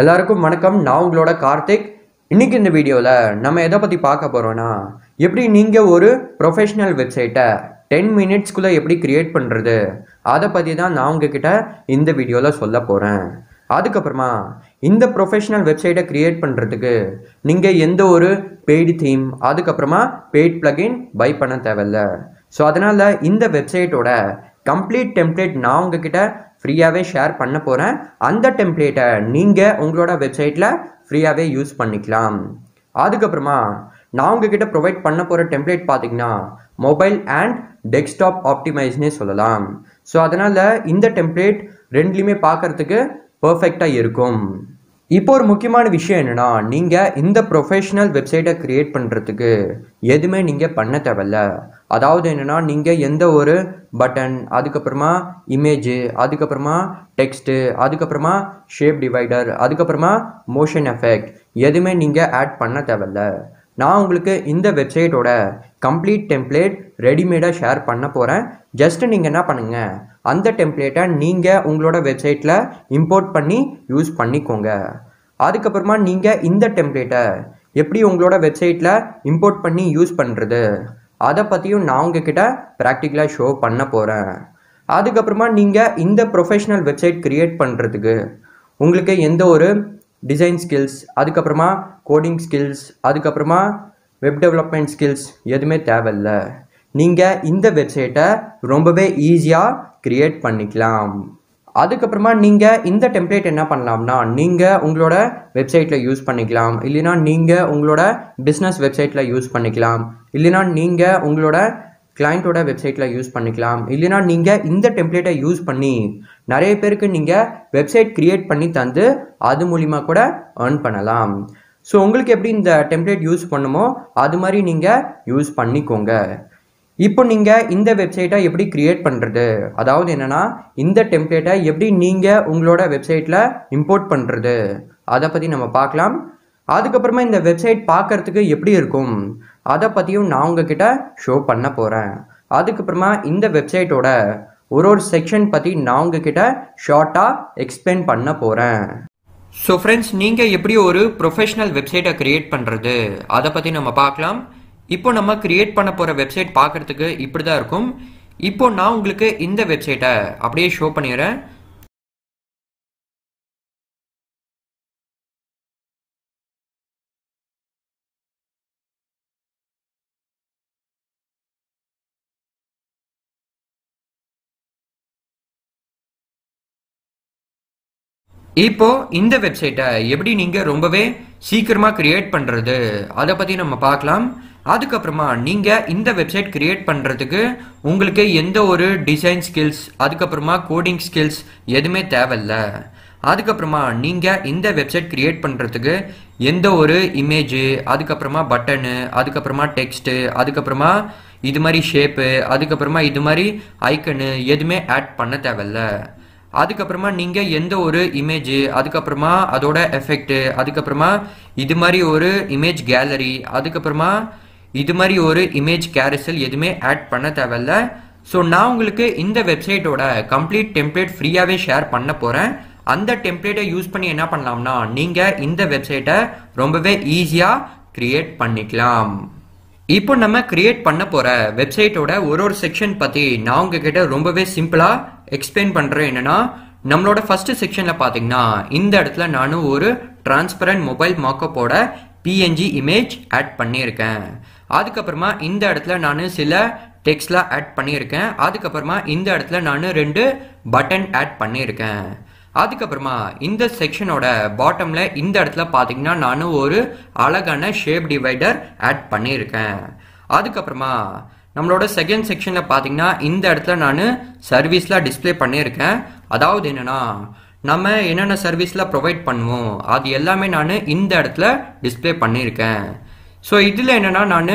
எல்லாருக்கும் வணக்கம் நான் உங்களோட கார்த்திக் இன்றைக்கி இந்த வீடியோவில் நம்ம எதை பற்றி பார்க்க போகிறோன்னா எப்படி நீங்கள் ஒரு ப்ரொஃபஷ்னல் வெப்சைட்டை டென் மினிட்ஸ்குள்ளே எப்படி க்ரியேட் பண்ணுறது அதை பற்றி தான் நான் உங்ககிட்ட இந்த வீடியோவில் சொல்ல போகிறேன் அதுக்கப்புறமா இந்த ப்ரொஃபஷ்னல் வெப்சைட்டை க்ரியேட் பண்ணுறதுக்கு நீங்கள் எந்த ஒரு பெய்டு தீம் அதுக்கப்புறமா பெய்ட் ப்ளகின் பை பண்ண தேவையில்ல ஸோ அதனால் இந்த வெப்சைட்டோட கம்ப்ளீட் டெம்ப்ளேட் நான் உங்ககிட்ட ஃப்ரீயாகவே ஷேர் பண்ண போகிறேன் அந்த டெம்ப்ளேட்டை நீங்கள் உங்களோட வெப்சைட்டில் ஃப்ரீயாகவே யூஸ் பண்ணிக்கலாம் அதுக்கப்புறமா நான் உங்ககிட்ட ப்ரொவைட் பண்ண போகிற டெம்ப்ளேட் பார்த்தீங்கன்னா மொபைல் அண்ட் டெஸ்க்டாப் ஆப்டிமைஸ்னே சொல்லலாம் ஸோ அதனால் இந்த டெம்ப்ளேட் ரெண்டுலேயுமே பார்க்குறதுக்கு பர்ஃபெக்டாக இருக்கும் இப்போ ஒரு முக்கியமான விஷயம் என்னென்னா நீங்கள் இந்த ப்ரொஃபஷ்னல் வெப்சைட்டை க்ரியேட் பண்ணுறதுக்கு எதுவுமே நீங்கள் பண்ண தேவையில்ல அதாவது என்னென்னா நீங்கள் எந்த ஒரு பட்டன் அதுக்கப்புறமா இமேஜு அதுக்கப்புறமா டெக்ஸ்ட்டு அதுக்கப்புறமா ஷேப் டிவைடர் அதுக்கப்புறமா மோஷன் எஃபெக்ட் எதுவுமே நீங்கள் ஆட் பண்ண தேவையில்ல நான் உங்களுக்கு இந்த வெப்சைட்டோட கம்ப்ளீட் டெம்ப்ளேட் ரெடிமேடாக ஷேர் பண்ண போகிறேன் ஜஸ்ட்டு நீங்கள் என்ன பண்ணுங்கள் அந்த டெம்ப்ளேட்டை நீங்கள் உங்களோட வெப்சைட்டில் இம்போர்ட் பண்ணி யூஸ் பண்ணிக்கோங்க அதுக்கப்புறமா நீங்கள் இந்த டெம்ப்ளேட்டை எப்படி உங்களோட வெப்சைட்டில் இம்போர்ட் பண்ணி யூஸ் பண்ணுறது அதை பற்றியும் நான் உங்ககிட்ட ப்ராக்டிக்கலாக ஷோ பண்ண போகிறேன் அதுக்கப்புறமா நீங்கள் இந்த ப்ரொஃபஷ்னல் வெப்சைட் க்ரியேட் பண்ணுறதுக்கு உங்களுக்கு எந்த ஒரு டிசைன் ஸ்கில்ஸ் அதுக்கப்புறமா கோடிங் ஸ்கில்ஸ் அதுக்கப்புறமா வெப் டெவலப்மெண்ட் ஸ்கில்ஸ் எதுவுமே தேவையில்ல நீங்கள் இந்த வெப்சைட்டை ரொம்பவே ஈஸியாக க்ரியேட் பண்ணிக்கலாம் அதுக்கப்புறமா நீங்கள் இந்த டெம்ப்ளேட் என்ன பண்ணலாம்னா நீங்கள் உங்களோட வெப்சைட்டில் யூஸ் பண்ணிக்கலாம் இல்லைனா நீங்கள் உங்களோட பிஸ்னஸ் வெப்சைட்டில் யூஸ் பண்ணிக்கலாம் இல்லைனா நீங்கள் உங்களோட கிளைண்ட்டோட வெப்சைட்டில் யூஸ் பண்ணிக்கலாம் இல்லைனா நீங்கள் இந்த டெம்ப்ளேட்டை யூஸ் பண்ணி நிறைய பேருக்கு நீங்கள் வெப்சைட் க்ரியேட் பண்ணி தந்து அது மூலிமா கூட ஏர்ன் பண்ணலாம் ஸோ உங்களுக்கு எப்படி இந்த டெம்ப்ளேட் யூஸ் பண்ணுமோ அது மாதிரி நீங்கள் யூஸ் பண்ணிக்கோங்க இப்போ நீங்கள் இந்த வெப்சைட்டை எப்படி க்ரியேட் பண்ணுறது அதாவது என்னென்னா இந்த டெம்ப்ளேட்டை எப்படி நீங்கள் உங்களோட வெப்சைட்டில் இம்போர்ட் பண்ணுறது அதை பற்றி நம்ம பார்க்கலாம் அதுக்கப்புறமா இந்த வெப்சைட் பார்க்குறதுக்கு எப்படி இருக்கும் அதை பற்றியும் நான் உங்ககிட்ட ஷோ பண்ண போகிறேன் அதுக்கப்புறமா இந்த வெப்சைட்டோட ஒரு ஒரு செக்ஷன் பற்றி நான் உங்ககிட்ட ஷார்ட்டாக எக்ஸ்பிளைன் பண்ண போகிறேன் ஸோ ஃப்ரெண்ட்ஸ் நீங்கள் எப்படி ஒரு ப்ரொஃபஷ்னல் வெப்சைட்டை க்ரியேட் பண்ணுறது அதை பற்றி நம்ம பார்க்கலாம் இப்போ நம்ம க்ரியேட் பண்ண போகிற வெப்சைட் பார்க்குறதுக்கு இப்படி தான் இருக்கும் இப்போ நான் உங்களுக்கு இந்த வெப்சைட்டை அப்படியே ஷோ பண்ணிடுறேன் இப்போ இந்த வெப்சைட்டை எப்படி நீங்கள் ரொம்பவே சீக்கிரமாக க்ரியேட் பண்ணுறது அதை பற்றி நம்ம பார்க்கலாம் அதுக்கப்புறமா நீங்கள் இந்த வெப்சைட் க்ரியேட் பண்ணுறதுக்கு உங்களுக்கு எந்த ஒரு டிசைன் ஸ்கில்ஸ் அதுக்கப்புறமா கோடிங் ஸ்கில்ஸ் எதுவுமே தேவையில்ல அதுக்கப்புறமா நீங்கள் இந்த வெப்சைட் க்ரியேட் பண்ணுறதுக்கு எந்த ஒரு இமேஜு அதுக்கப்புறமா பட்டனு அதுக்கப்புறமா டெக்ஸ்ட்டு அதுக்கப்புறமா இது மாதிரி ஷேப்பு அதுக்கப்புறமா இது மாதிரி ஐக்கனு எதுவுமே ஆட் பண்ண தேவையில்லை அதுக்கப்புறமா நீங்கள் எந்த ஒரு இமேஜ் அதுக்கப்புறமா அதோட எஃபெக்ட் அதுக்கப்புறமா இது மாதிரி ஒரு இமேஜ் கேலரி அதுக்கப்புறமா இது மாதிரி ஒரு இமேஜ் கேரிசல் எதுவுமே ஆட் பண்ண தேவையில்ல ஸோ நான் உங்களுக்கு இந்த வெப்சைட்டோட கம்ப்ளீட் டெம்ப்ளேட் ஃப்ரீயாகவே ஷேர் பண்ண போகிறேன் அந்த டெம்ப்ளேட்டை யூஸ் பண்ணி என்ன பண்ணலாம்னா நீங்கள் இந்த வெப்சைட்டை ரொம்பவே ஈஸியாக கிரியேட் பண்ணிக்கலாம் இப்போ நம்ம கிரியேட் பண்ண போகிற வெப்சைட்டோட ஒரு ஒரு செக்ஷன் பற்றி நான் உங்ககிட்ட ரொம்பவே சிம்பிளாக எக்ஸ்பிளைன் பண்ணுறேன் என்னென்னா நம்மளோட ஃபர்ஸ்ட் செக்ஷனில் பார்த்தீங்கன்னா இந்த இடத்துல நானும் ஒரு டிரான்ஸ்பரண்ட் மொபைல் மாக்கப்போட பிஎன்ஜி இமேஜ் ஆட் பண்ணியிருக்கேன் அதுக்கப்புறமா இந்த இடத்துல நான் சில டெக்ஸ்ட்லாம் ஆட் பண்ணியிருக்கேன் அதுக்கப்புறமா இந்த இடத்துல நான் ரெண்டு பட்டன் ஆட் பண்ணியிருக்கேன் அதுக்கப்புறமா இந்த செக்ஷனோட பாட்டமில் இந்த இடத்துல பார்த்தீங்கன்னா நான் ஒரு அழகான ஷேப் டிவைடர் ஆட் பண்ணியிருக்கேன் அதுக்கப்புறமா நம்மளோட செகண்ட் செக்ஷனில் பார்த்தீங்கன்னா இந்த இடத்துல நான் சர்வீஸ்லாம் டிஸ்பிளே பண்ணியிருக்கேன் அதாவது என்னென்னா நம்ம என்னென்ன சர்வீஸ்லாம் ப்ரொவைட் பண்ணுவோம் அது எல்லாமே நான் இந்த இடத்துல டிஸ்பிளே பண்ணியிருக்கேன் ஸோ இதில் என்னென்னா நான்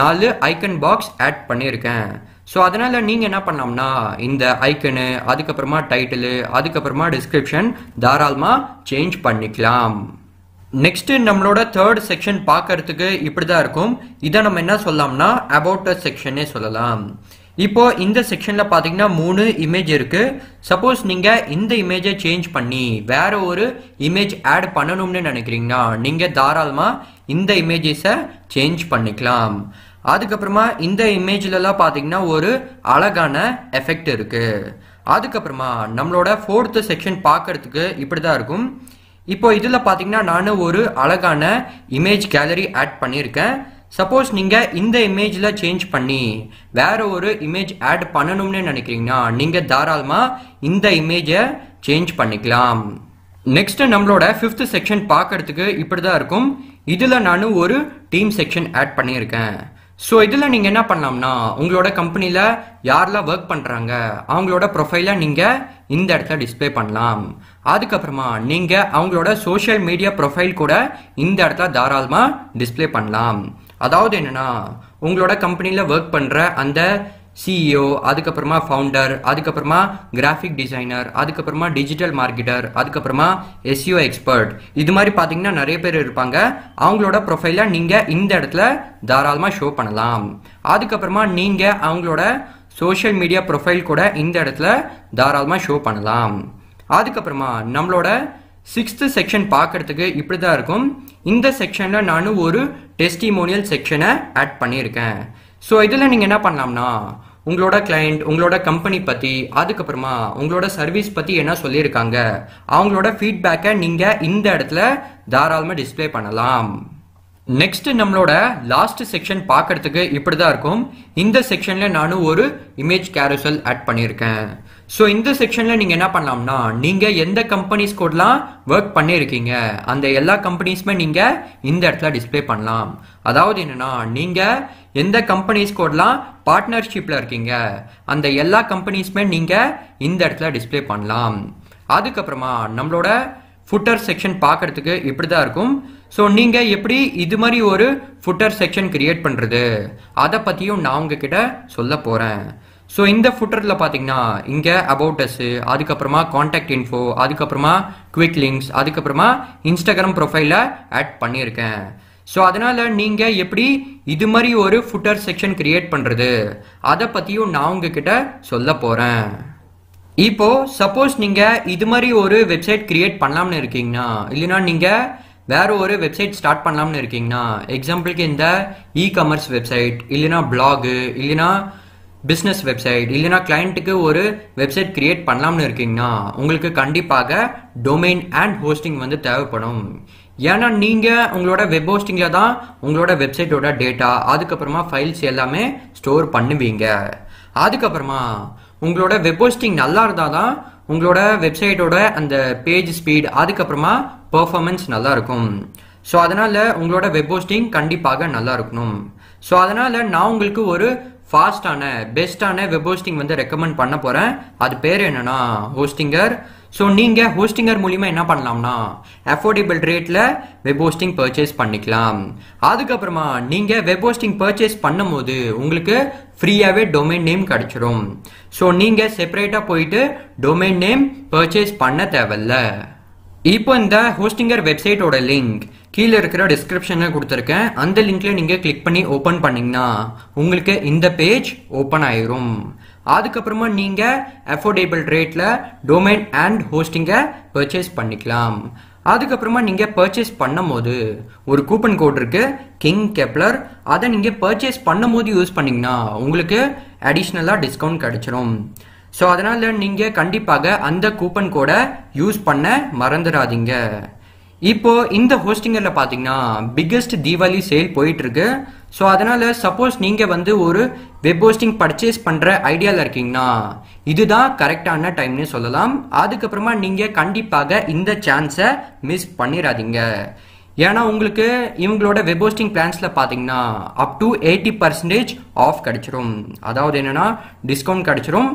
நாலு ஐக்கன் பாக்ஸ் ஆட் பண்ணியிருக்கேன் ஸோ அதனால் நீங்கள் என்ன பண்ணலாம்னா இந்த ஐக்கனு அதுக்கப்புறமா டைட்டிலு அதுக்கப்புறமா டிஸ்கிரிப்ஷன் தாராளமாக சேஞ்ச் பண்ணிக்கலாம் நெக்ஸ்ட் நம்மளோட தேர்ட் செக்ஷன் பார்க்கறதுக்கு இப்படி தான் இருக்கும் இதை நம்ம என்ன சொல்லலாம்னா அபவுட் செக்ஷனே சொல்லலாம் இப்போ இந்த செக்ஷன்ல பாத்தீங்கன்னா மூணு இமேஜ் இருக்கு சப்போஸ் நீங்க இந்த இமேஜை சேஞ்ச் பண்ணி வேற ஒரு இமேஜ் ஆட் பண்ணணும்னு நினைக்கிறீங்கன்னா நீங்க தாராளமா இந்த இமேஜஸை சேஞ்ச் பண்ணிக்கலாம் அதுக்கப்புறமா இந்த இமேஜ்லலாம் பார்த்தீங்கன்னா ஒரு அழகான எஃபெக்ட் இருக்கு அதுக்கப்புறமா நம்மளோட ஃபோர்த்து செக்ஷன் பார்க்கறதுக்கு இப்படி தான் இருக்கும் இப்போ இதில் பார்த்தீங்கன்னா நான் ஒரு அழகான இமேஜ் கேலரி ஆட் பண்ணியிருக்கேன் சப்போஸ் நீங்கள் இந்த இமேஜில் சேஞ்ச் பண்ணி வேற ஒரு இமேஜ் ஆட் பண்ணணும்னு நினைக்கிறீங்கன்னா நீங்கள் தாராளமாக இந்த இமேஜை சேஞ்ச் பண்ணிக்கலாம் நெக்ஸ்ட் நம்மளோட ஃபிஃப்த் செக்ஷன் பார்க்கறதுக்கு இப்படி தான் இருக்கும் இதில் நான் ஒரு டீம் செக்ஷன் ஆட் பண்ணியிருக்கேன் ஸோ இதில் நீங்கள் என்ன பண்ணலாம்னா உங்களோட கம்பெனியில் யாரெல்லாம் ஒர்க் பண்ணுறாங்க அவங்களோட ப்ரொஃபைலை நீங்கள் இந்த இடத்துல டிஸ்பிளே பண்ணலாம் அதுக்கப்புறமா நீங்கள் அவங்களோட சோஷியல் மீடியா ப்ரொஃபைல் கூட இந்த இடத்துல தாராளமாக டிஸ்பிளே பண்ணலாம் அதாவது என்னென்னா உங்களோட கம்பெனியில் ஒர்க் பண்ணுற அந்த சிஇஓ e அதுக்கப்புறமா ஃபவுண்டர் அதுக்கப்புறமா கிராஃபிக் டிசைனர் அதுக்கப்புறமா டிஜிட்டல் மார்க்கெட்டர் அதுக்கப்புறமா எஸ்யூ எக்ஸ்பர்ட் e இது மாதிரி பார்த்தீங்கன்னா நிறைய பேர் இருப்பாங்க அவங்களோட ப்ரொஃபைலை நீங்கள் இந்த இடத்துல தாராளமாக ஷோ பண்ணலாம் அதுக்கப்புறமா நீங்கள் அவங்களோட சோஷியல் மீடியா ப்ரொஃபைல் கூட இந்த இடத்துல தாராளமாக ஷோ பண்ணலாம் அதுக்கப்புறமா நம்மளோட சிக்ஸ்த்து செக்ஷன் பார்க்கறதுக்கு இப்படி தான் இருக்கும் இந்த செக்ஷனில் நானும் ஒரு டெஸ்டிமோனியல் செக்ஷனை ஆட் பண்ணியிருக்கேன் ஸோ இதில் நீங்கள் என்ன பண்ணலாம்னா உங்களோட கிளைண்ட் உங்களோட கம்பெனி பற்றி அதுக்கப்புறமா உங்களோட சர்வீஸ் பற்றி என்ன சொல்லியிருக்காங்க அவங்களோட ஃபீட்பேக்கை நீங்கள் இந்த இடத்துல தாராளமாக டிஸ்பிளே பண்ணலாம் நெக்ஸ்ட் நம்மளோட லாஸ்ட் செக்ஷன் பார்க்கறதுக்கு இப்படி தான் இருக்கும் இந்த செக்ஷனில் நானும் ஒரு இமேஜ் கேரசல் ஆட் பண்ணியிருக்கேன் ஸோ இந்த செக்ஷனில் நீங்கள் என்ன பண்ணலாம்னா நீங்கள் எந்த கம்பெனிஸ் கூடலாம் ஒர்க் பண்ணியிருக்கீங்க அந்த எல்லா கம்பெனிஸுமே நீங்கள் இந்த இடத்துல டிஸ்பிளே பண்ணலாம் அதாவது என்னென்னா நீங்கள் எந்த கம்பெனிஸ் கூடலாம் பார்ட்னர்ஷிப்பில் இருக்கீங்க அந்த எல்லா கம்பெனிஸுமே நீங்கள் இந்த இடத்துல டிஸ்பிளே பண்ணலாம் அதுக்கப்புறமா நம்மளோட ஃபுட்டர் செக்ஷன் பார்க்குறதுக்கு இப்படி தான் இருக்கும் ஸோ நீங்கள் எப்படி இது மாதிரி ஒரு ஃபுட்டர் செக்ஷன் கிரியேட் பண்ணுறது அதை பற்றியும் நான் உங்ககிட்ட சொல்ல போகிறேன் ஸோ இந்த ஃபுட்டரில் பார்த்தீங்கன்னா இங்கே அஸ் அதுக்கப்புறமா காண்டாக்ட் இன்ஃபோ அதுக்கப்புறமா குவிக் லிங்க்ஸ் அதுக்கப்புறமா இன்ஸ்டாகிராம் ப்ரொஃபைலில் ஆட் பண்ணியிருக்கேன் ஸோ அதனால் நீங்கள் எப்படி இது மாதிரி ஒரு ஃபுட்டர் செக்ஷன் கிரியேட் பண்ணுறது அதை பற்றியும் நான் உங்ககிட்ட சொல்ல போகிறேன் இப்போ சப்போஸ் நீங்கள் இது மாதிரி ஒரு வெப்சைட் கிரியேட் பண்ணலாம்னு இருக்கீங்கன்னா இல்லைனா நீங்கள் வேற ஒரு வெப்சைட் ஸ்டார்ட் பண்ணலாம்னு இருக்கீங்கன்னா எக்ஸாம்பிளுக்கு இந்த இ கமர்ஸ் வெப்சைட் இல்லைனா பிளாகு இல்லைனா பிஸ்னஸ் வெப்சைட் இல்லைன்னா கிளைண்ட்டுக்கு ஒரு வெப்சைட் கிரியேட் பண்ணலாம்னு இருக்கீங்கன்னா உங்களுக்கு கண்டிப்பாக டொமைன் அண்ட் ஹோஸ்டிங் வந்து தேவைப்படும் ஏன்னா நீங்கள் உங்களோட வெப் ஹோஸ்டிங்கில் தான் உங்களோட வெப்சைட்டோட டேட்டா அதுக்கப்புறமா ஃபைல்ஸ் எல்லாமே ஸ்டோர் பண்ணுவீங்க அதுக்கப்புறமா உங்களோட வெப் ஹோஸ்டிங் நல்லா இருந்தால் தான் உங்களோட வெப்சைட்டோட அந்த பேஜ் ஸ்பீட் அதுக்கப்புறமா பர்ஃபார்மன்ஸ் நல்லா இருக்கும் ஸோ அதனால் உங்களோட வெப் ஹோஸ்டிங் கண்டிப்பாக நல்லா இருக்கணும் ஸோ அதனால் நான் உங்களுக்கு ஒரு ஃபாஸ்டான பெஸ்ட்டான வெப் ஹோஸ்டிங் வந்து ரெக்கமெண்ட் பண்ண போகிறேன் அது பேர் என்னென்னா ஹோஸ்டிங்கர் ஸோ நீங்கள் ஹோஸ்டிங்கர் மூலிமா என்ன பண்ணலாம்னா அஃபோர்டபிள் ரேட்டில் வெப் ஹோஸ்டிங் பர்ச்சேஸ் பண்ணிக்கலாம் அதுக்கப்புறமா நீங்கள் வெப் ஹோஸ்டிங் பர்ச்சேஸ் பண்ணும்போது உங்களுக்கு ஃப்ரீயாகவே டொமைன் நேம் கிடச்சிரும் ஸோ நீங்கள் செப்பரேட்டாக போயிட்டு டொமைன் நேம் பர்ச்சேஸ் பண்ண தேவையில்லை இப்போ இந்த ஹோஸ்டிங்கர் வெப்சைட்டோட லிங்க் கீழே இருக்கிற டிஸ்கிரிப்ஷனில் கொடுத்துருக்கேன் அந்த லிங்க்ல நீங்கள் கிளிக் பண்ணி ஓப்பன் பண்ணிங்கன்னா உங்களுக்கு இந்த பேஜ் ஓப்பன் ஆயிரும் அதுக்கப்புறமா நீங்கள் அஃபோர்டேபிள் ரேட்டில் டொமைன் அண்ட் ஹோஸ்டிங்கை பர்ச்சேஸ் பண்ணிக்கலாம் அதுக்கப்புறமா நீங்கள் பர்ச்சேஸ் பண்ணும் போது ஒரு கூப்பன் கோட் இருக்கு கிங் கெப்லர் அதை நீங்கள் பர்ச்சேஸ் பண்ணும் போது யூஸ் பண்ணிங்கன்னா உங்களுக்கு அடிஷ்னலாக டிஸ்கவுண்ட் கிடைச்சிரும் ஸோ அதனால் நீங்கள் கண்டிப்பாக அந்த கூப்பன் கோடை யூஸ் பண்ண மறந்துடாதீங்க இப்போ இந்த ஹோஸ்டிங்கரில் பார்த்தீங்கன்னா பிக்கஸ்ட் தீபாவளி சேல் போயிட்டுருக்கு ஸோ அதனால் சப்போஸ் நீங்கள் வந்து ஒரு வெப் ஹோஸ்டிங் பர்ச்சேஸ் பண்ணுற ஐடியாவில் இருக்கீங்கன்னா இதுதான் கரெக்டான டைம்னு சொல்லலாம் அதுக்கப்புறமா நீங்கள் கண்டிப்பாக இந்த சான்ஸை மிஸ் பண்ணிடாதீங்க ஏன்னா உங்களுக்கு இவங்களோட வெப் ஹோஸ்டிங் பிளான்ஸில் பார்த்தீங்கன்னா up to eighty percentage off கிடச்சிரும் அதாவது என்னென்னா டிஸ்கவுண்ட் கிடச்சிரும்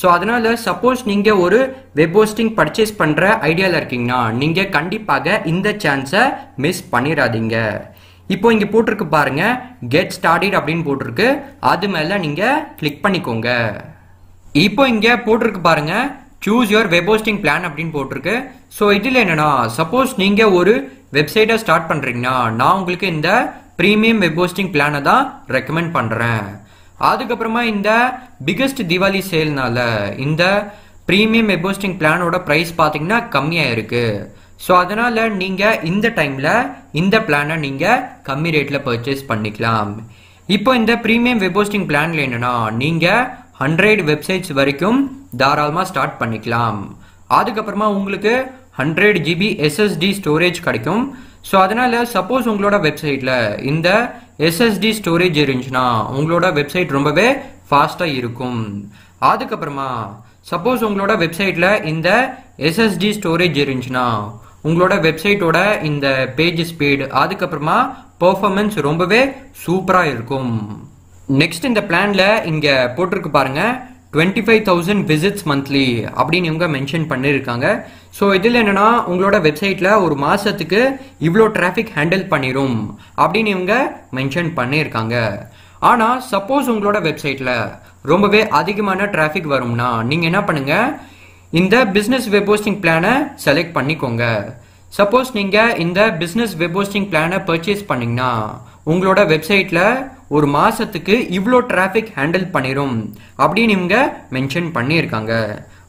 ஸோ அதனால சப்போஸ் நீங்கள் ஒரு வெப் ஹோஸ்டிங் பர்ச்சேஸ் பண்ணுற ஐடியாவில் இருக்கீங்கன்னா நீங்கள் கண்டிப்பாக இந்த சான்ஸை மிஸ் பண்ணிடாதீங்க இப்போ இங்கே போட்டிருக்கு பாருங்க கெட் ஸ்டார்டட் அப்படின்னு போட்டிருக்கு அது மேலே நீங்கள் கிளிக் பண்ணிக்கோங்க இப்போ இங்கே போட்டிருக்கு பாருங்க choose your web hosting plan அப்படின்னு போட்டிருக்கு ஸோ இதில் என்னன்னா சப்போஸ் நீங்கள் ஒரு வெப்சைட்டை ஸ்டார்ட் பண்ணுறீங்கன்னா நான் உங்களுக்கு இந்த ப்ரீமியம் வெப் ஹோஸ்டிங் பிளானை தான் ரெக்கமெண்ட் பண்ணுறேன் அதுக்கப்புறமா இந்த பிகஸ்ட் திவாலி சேல்னால இந்த ப்ரீமியம் எபோஸ்டிங் பிளானோட ப்ரைஸ் பார்த்தீங்கன்னா கம்மியாக இருக்கு ஸோ அதனால் நீங்கள் இந்த டைமில் இந்த பிளானை நீங்கள் கம்மி ரேட்டில் பர்ச்சேஸ் பண்ணிக்கலாம் இப்போ இந்த ப்ரீமியம் வெபோஸ்டிங் பிளான்ல என்னன்னா நீங்கள் ஹண்ட்ரட் வெப்சைட்ஸ் வரைக்கும் தாராளமாக ஸ்டார்ட் பண்ணிக்கலாம் அதுக்கப்புறமா உங்களுக்கு ஹண்ட்ரட் ஜிபி எஸ்எஸ்டி ஸ்டோரேஜ் கிடைக்கும் ஸோ அதனால் சப்போஸ் உங்களோட வெப்சைட்டில் இந்த எஸ்எஸ்டி ஸ்டோரேஜ் இருந்துனா, உங்களோட வெப்சைட் ரொம்பவே ஃபாஸ்ட்டாக இருக்கும் அதுக்கப்புறமா சப்போஸ் உங்களோட வெப்சைட்டில் இந்த எஸ்எஸ்டி ஸ்டோரேஜ் இருந்துச்சுன்னா உங்களோட வெப்சைட்டோட இந்த பேஜ் ஸ்பீடு அதுக்கப்புறமா performance ரொம்பவே சூப்பராக இருக்கும் நெக்ஸ்ட் இந்த planல இங்கே போட்டிருக்கு பாருங்கள் twenty five thousand visits monthly அப்படின்னு இவங்க மென்ஷன் பண்ணியிருக்காங்க ஸோ இதில் என்னென்னா உங்களோட வெப்சைட்டில் ஒரு மாதத்துக்கு இவ்வளோ டிராஃபிக் ஹேண்டில் பண்ணிடும் அப்படின்னு இவங்க மென்ஷன் பண்ணியிருக்காங்க ஆனால் சப்போஸ் உங்களோட வெப்சைட்டில் ரொம்பவே அதிகமான டிராஃபிக் வரும்னா நீங்கள் என்ன பண்ணுங்கள் இந்த பிஸ்னஸ் வெப் ஹோஸ்டிங் பிளானை செலக்ட் பண்ணிக்கோங்க சப்போஸ் நீங்கள் இந்த பிஸ்னஸ் வெப் ஹோஸ்டிங் பிளானை பர்ச்சேஸ் பண்ணிங்கன்னா உங்களோட வெப்சைட்டில் ஒரு மாதத்துக்கு இவ்வளோ டிராஃபிக் ஹேண்டில் பண்ணிடும் அப்படின்னு இவங்க மென்ஷன் பண்ணியிருக்காங்க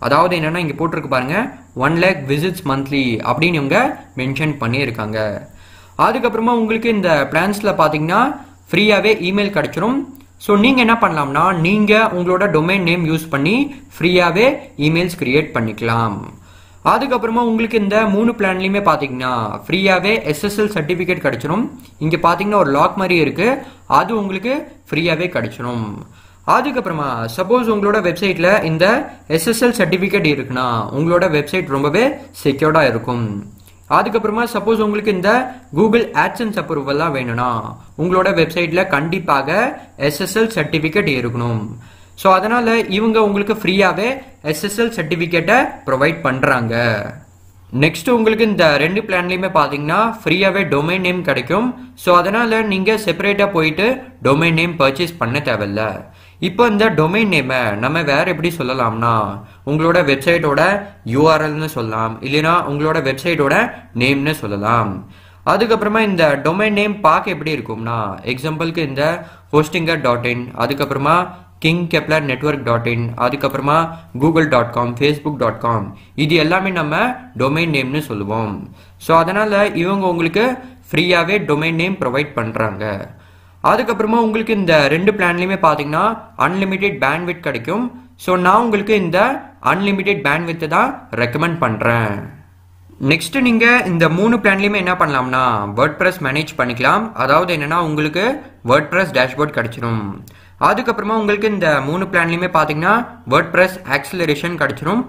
அதாவது என்னென்னா இங்கே போட்டிருக்கு பாருங்கள் ஒன் லேக் விசிட்ஸ் மந்த்லி அப்படின்னு இவங்க மென்ஷன் பண்ணியிருக்காங்க அதுக்கப்புறமா உங்களுக்கு இந்த பிளான்ஸில் பார்த்தீங்கன்னா ஃப்ரீயாகவே இமெயில் கிடைச்சிரும் ஸோ நீங்கள் என்ன பண்ணலாம்னா நீங்கள் உங்களோட டொமைன் நேம் யூஸ் பண்ணி ஃப்ரீயாகவே இமெயில்ஸ் க்ரியேட் பண்ணிக்கலாம் அதுக்கப்புறமா உங்களுக்கு இந்த மூணு பிளான்லையுமே பார்த்தீங்கன்னா ஃப்ரீயாகவே எஸ்எஸ்எல் சர்டிஃபிகேட் கிடச்சிரும் இங்கே பார்த்தீங்கன்னா ஒரு லாக் மாதிரி இருக்குது அது உங்களுக்கு ஃப்ரீயாகவே கிடச்சிரும் அதுக்கப்புறமா சப்போஸ் உங்களோட வெப்சைட்டில் இந்த எஸ்எஸ்எல் சர்டிஃபிகேட் இருக்குன்னா உங்களோட வெப்சைட் ரொம்பவே செக்யூர்டாக இருக்கும் அதுக்கப்புறமா சப்போஸ் உங்களுக்கு இந்த கூகுள் ஆட்சன்ஸ் அப்ரூவல்லாம் வேணும்னா உங்களோட வெப்சைட்டில் கண்டிப்பாக எஸ்எஸ்எல் சர்டிஃபிகேட் இருக்கணும் ஸோ அதனால் இவங்க உங்களுக்கு ஃப்ரீயாகவே எஸ்எஸ்எல் சர்டிஃபிகேட்டை ப்ரொவைட் பண்ணுறாங்க நெக்ஸ்ட் உங்களுக்கு இந்த ரெண்டு பிளான்லையுமே பார்த்தீங்கன்னா ஃப்ரீயாகவே டொமைன் நேம் கிடைக்கும் ஸோ அதனால் நீங்கள் செப்பரேட்டாக போயிட்டு டொமைன் நேம் பர்ச்சேஸ் பண்ண தேவையில்ல இப்போ இந்த டொமைன் நேமை நம்ம வேற எப்படி சொல்லலாம்னா உங்களோட வெப்சைட்டோட யூஆர்எல்னு சொல்லலாம் இல்லைனா உங்களோட வெப்சைட்டோட நேம்னு சொல்லலாம் அதுக்கப்புறமா இந்த டொமைன் நேம் பார்க்க எப்படி இருக்கும்னா எக்ஸாம்பிளுக்கு இந்த ஹோஸ்டிங்கர் டாட் இன் அதுக்கப்புறமா King Kepler network dot in அதுக்கப்புறமா Google dot com Facebook dot com இது எல்லாமே நம்ம டொமைன் நேம்னு சொல்லுவோம் ஸோ அதனால் இவங்க உங்களுக்கு ஃப்ரீயாகவே டொமைன் நேம் ப்ரொவைட் பண்ணுறாங்க அதுக்கப்புறமா உங்களுக்கு இந்த ரெண்டு பிளான்லையுமே பார்த்தீங்கன்னா அன்லிமிட்டெட் பேண்ட்வித் கிடைக்கும் ஸோ நான் உங்களுக்கு இந்த அன்லிமிட்டெட் பேண்ட்வித்தை தான் ரெக்கமெண்ட் பண்ணுறேன் நெக்ஸ்ட் நீங்கள் இந்த மூணு பிளான்லையுமே என்ன பண்ணலாம்னா வேர்ட் ப்ரெஸ் மேனேஜ் பண்ணிக்கலாம் அதாவது என்னென்னா உங்களுக்கு வேர்ட் ப்ரெஸ் டேஷ்போர்ட் கிடச்சிரும் அதுக்கப்புறமா உங்களுக்கு இந்த மூணு பிளான்லயுமே பார்த்தீங்கன்னா வேர்ட் ப்ரெஸ் ஆக்சிலரேஷன் கிடச்சிரும்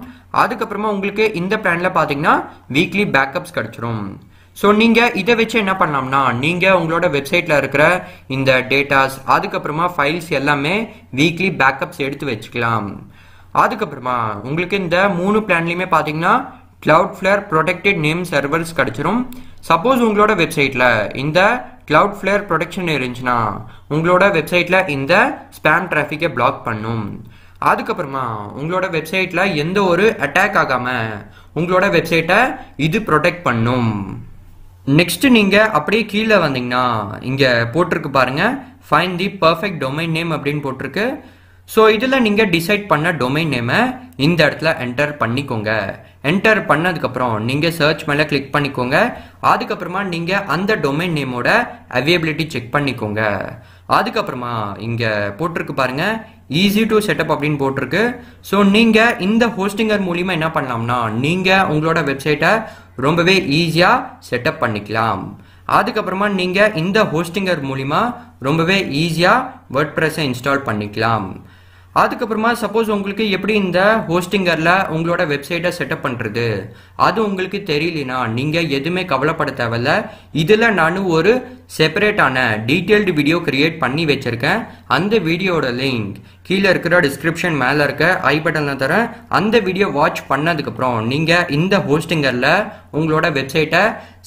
அதுக்கப்புறமா உங்களுக்கு இந்த பிளான்ல பார்த்தீங்கன்னா வீக்லி பேக்கப்ஸ் கிடச்சிரும் ஸோ நீங்கள் இதை வச்சு என்ன பண்ணலாம்னா நீங்கள் உங்களோட வெப்சைட்டில் இருக்கிற இந்த டேட்டாஸ் அதுக்கப்புறமா ஃபைல்ஸ் எல்லாமே வீக்லி பேக்கப்ஸ் எடுத்து வச்சுக்கலாம் அதுக்கப்புறமா உங்களுக்கு இந்த மூணு பிளான்லயுமே பார்த்தீங்கன்னா Cloudflare protected name servers கிடைச்சிரும் சப்போஸ் உங்களோட வெப்சைட்டில் இந்த கிளவுட் ஃப்ளேர் ப்ரொடெக்ஷன் இருந்துச்சுன்னா உங்களோட வெப்சைட்டில் இந்த ஸ்பேம் டிராஃபிக்கை பிளாக் பண்ணும் அதுக்கப்புறமா உங்களோட வெப்சைட்டில் எந்த ஒரு அட்டாக் ஆகாமல் உங்களோட வெப்சைட்டை இது ப்ரொடெக்ட் பண்ணும் நெக்ஸ்ட்டு நீங்கள் அப்படியே கீழே வந்தீங்கன்னா இங்கே போட்டிருக்கு பாருங்கள் find the perfect domain name அப்படின்னு போட்டிருக்கு ஸோ இதில் நீங்கள் டிசைட் பண்ண டொமைன் நேமை இந்த இடத்துல என்டர் பண்ணிக்கோங்க என்டர் பண்ணதுக்கப்புறம் நீங்கள் சர்ச் மேலே கிளிக் பண்ணிக்கோங்க அதுக்கப்புறமா நீங்கள் அந்த டொமைன் நேமோட அவைபிலிட்டி செக் பண்ணிக்கோங்க அதுக்கப்புறமா இங்கே போட்டிருக்கு பாருங்க ஈஸி டு செட்டப் அப்படின்னு போட்டிருக்கு ஸோ நீங்கள் இந்த ஹோஸ்டிங்கர் மூலிமா என்ன பண்ணலாம்னா நீங்கள் உங்களோட வெப்சைட்டை ரொம்பவே ஈஸியாக செட்டப் பண்ணிக்கலாம் அதுக்கப்புறமா நீங்கள் இந்த ஹோஸ்டிங்கர் மூலிமா ரொம்பவே ஈஸியாக வேர்ட் ப்ரெஸ்ஸை இன்ஸ்டால் பண்ணிக்கலாம் அதுக்கப்புறமா சப்போஸ் உங்களுக்கு எப்படி இந்த ஹோஸ்டிங்கரில் உங்களோட வெப்சைட்டை செட்டப் பண்ணுறது அது உங்களுக்கு தெரியலனா நீங்கள் எதுவுமே கவலைப்பட தேவையில்ல இதில் நான் ஒரு செப்பரேட்டான டீட்டெயில்டு வீடியோ கிரியேட் பண்ணி வச்சுருக்கேன் அந்த வீடியோட லிங்க் கீழே இருக்கிற டிஸ்கிரிப்ஷன் மேலே இருக்க ஐ பட்டனில் தரேன் அந்த வீடியோ வாட்ச் பண்ணதுக்கப்புறம் நீங்கள் இந்த ஹோஸ்டிங்கரில் உங்களோட வெப்சைட்டை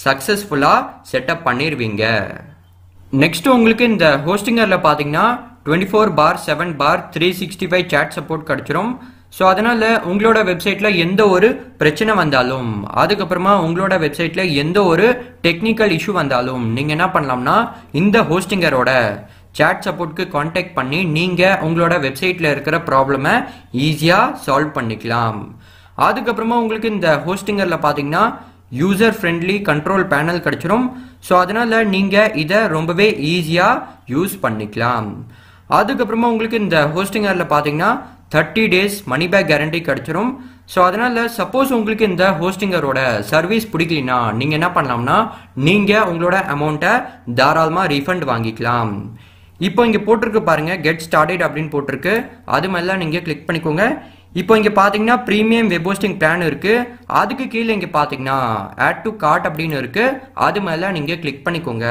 சக்ஸஸ்ஃபுல்லாக செட்டப் பண்ணிடுவீங்க நெக்ஸ்ட் உங்களுக்கு இந்த ஹோஸ்டிங்கரில் பார்த்தீங்கன்னா twenty four bar seven bar three sixty five chat support கிடச்சிரும் ஸோ அதனால் உங்களோட வெப்சைட்டில் எந்த ஒரு பிரச்சனை வந்தாலும் அதுக்கப்புறமா உங்களோட வெப்சைட்டில் எந்த ஒரு டெக்னிக்கல் இஷ்யூ வந்தாலும் நீங்கள் என்ன பண்ணலாம்னா இந்த ஹோஸ்டிங்கரோட சேட் சப்போர்ட்க்கு காண்டாக்ட் பண்ணி நீங்கள் உங்களோட வெப்சைட்டில் இருக்கிற ப்ராப்ளமை ஈஸியாக சால்வ் பண்ணிக்கலாம் அதுக்கப்புறமா உங்களுக்கு இந்த ஹோஸ்டிங்கரில் பார்த்தீங்கன்னா யூசர் ஃப்ரெண்ட்லி கண்ட்ரோல் பேனல் கிடச்சிரும் ஸோ அதனால் நீங்கள் இதை ரொம்பவே ஈஸியாக யூஸ் பண்ணிக்கலாம் அதுக்கப்புறமா உங்களுக்கு இந்த ஹோஸ்டிங் ஆரில் பார்த்தீங்கன்னா thirty days money back guarantee கிடைச்சிரும் ஸோ அதனால் சப்போஸ் உங்களுக்கு இந்த ஹோஸ்டிங்கரோட சர்வீஸ் பிடிக்கலனா நீங்கள் என்ன பண்ணலாம்னா நீங்கள் உங்களோட அமௌண்ட்டை தாராளமாக ரீஃபண்ட் வாங்கிக்கலாம் இப்போ இங்கே போட்டிருக்கு பாருங்கள் கெட் ஸ்டார்டட் அப்படின்னு போட்டிருக்கு அது மாதிரிலாம் நீங்கள் கிளிக் பண்ணிக்கோங்க இப்போ இங்கே பார்த்தீங்கன்னா ப்ரீமியம் வெப் ஹோஸ்டிங் பிளான் இருக்குது அதுக்கு கீழே இங்கே பார்த்தீங்கன்னா ஆட் டு கார்ட் அப்படின்னு இருக்குது அது மாதிரிலாம் நீங்கள் கிளிக் பண்ணிக்கோங்க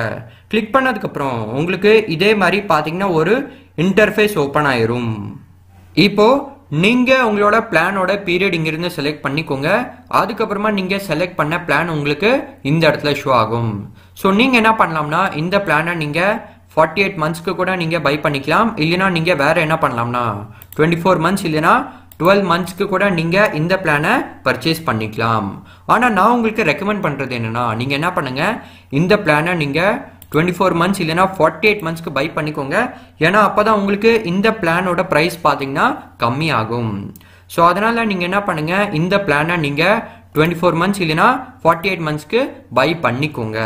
கிளிக் பண்ணதுக்கப்புறம் உங்களுக்கு இதே மாதிரி பார்த்தீங்கன்னா ஒரு இன்டர்ஃபேஸ் ஓப்பன் ஆயிரும் இப்போ நீங்கள் உங்களோட பிளானோட பீரியட் இங்கிருந்து செலக்ட் பண்ணிக்கோங்க அதுக்கப்புறமா நீங்கள் செலக்ட் பண்ண பிளான் உங்களுக்கு இந்த இடத்துல ஷோ ஆகும் ஸோ நீங்கள் என்ன பண்ணலாம்னா இந்த பிளானை நீங்கள் ஃபார்ட்டி எயிட் மந்த்ஸ்க்கு கூட நீங்கள் பை பண்ணிக்கலாம் இல்லைன்னா நீங்கள் வேறு என்ன பண்ணலாம்னா டுவெண்ட்டி ஃபோர் மந்த்ஸ் இல்லைன்னா டுவெல் மந்த்ஸ்க்கு கூட நீங்கள் இந்த பிளானை பர்ச்சேஸ் பண்ணிக்கலாம் ஆனால் நான் உங்களுக்கு ரெக்கமெண்ட் பண்ணுறது என்னென்னா நீங்கள் என்ன பண்ணுங்கள் இந்த பிளானை நீங்கள் டுவெண்ட்டி ஃபோர் மந்த்ஸ் இல்லைனா ஃபார்ட்டி எயிட் மந்த்ஸ்க்கு பை பண்ணிக்கோங்க ஏன்னா அப்போ தான் உங்களுக்கு இந்த பிளானோட ப்ரைஸ் பார்த்தீங்கன்னா கம்மியாகும் ஸோ அதனால் நீங்கள் என்ன பண்ணுங்கள் இந்த பிளானை நீங்கள் டுவெண்ட்டி ஃபோர் மந்த்ஸ் இல்லைனா ஃபார்ட்டி எயிட் மந்த்ஸ்க்கு பை பண்ணிக்கோங்க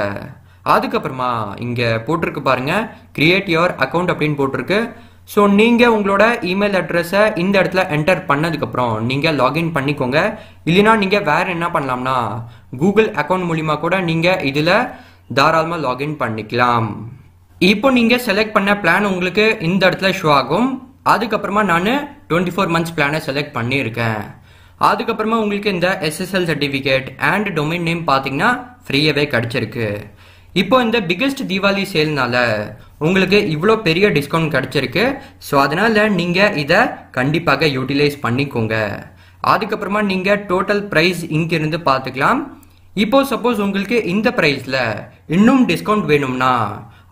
அதுக்கப்புறமா இங்கே போட்டிருக்கு பாருங்கள் கிரியேட் யுவர் அக்கௌண்ட் அப்படின்னு போட்டிருக்கு ஸோ நீங்கள் உங்களோட இமெயில் அட்ரஸை இந்த இடத்துல என்டர் பண்ணதுக்கப்புறம் நீங்கள் லாகின் பண்ணிக்கோங்க இல்லைனா நீங்கள் வேறு என்ன பண்ணலாம்னா கூகுள் அக்கௌண்ட் மூலிமா கூட நீங்கள் இதில் தாராளமாக லாகின் பண்ணிக்கலாம் இப்போ நீங்கள் செலக்ட் பண்ண பிளான் உங்களுக்கு இந்த இடத்துல ஷோ ஆகும் அதுக்கப்புறமா நான் டுவெண்ட்டி ஃபோர் மந்த்ஸ் பிளானை செலக்ட் பண்ணியிருக்கேன் அதுக்கப்புறமா உங்களுக்கு இந்த SSL certificate and domain name பார்த்தீங்கன்னா ஃப்ரீயாகவே கிடச்சிருக்கு இப்போ இந்த பிக்கெஸ்ட் தீபாவளி சேல்னால உங்களுக்கு இவ்வளோ பெரிய டிஸ்கவுண்ட் கிடச்சிருக்கு ஸோ அதனால் நீங்கள் இதை கண்டிப்பாக யூட்டிலைஸ் பண்ணிக்கோங்க அதுக்கப்புறமா நீங்கள் டோட்டல் ப்ரைஸ் இங்கிருந்து பார்த்துக்கலாம் இப்போ சப்போஸ் உங்களுக்கு இந்த ப்ரைஸில் இன்னும் டிஸ்கவுண்ட் வேணும்னா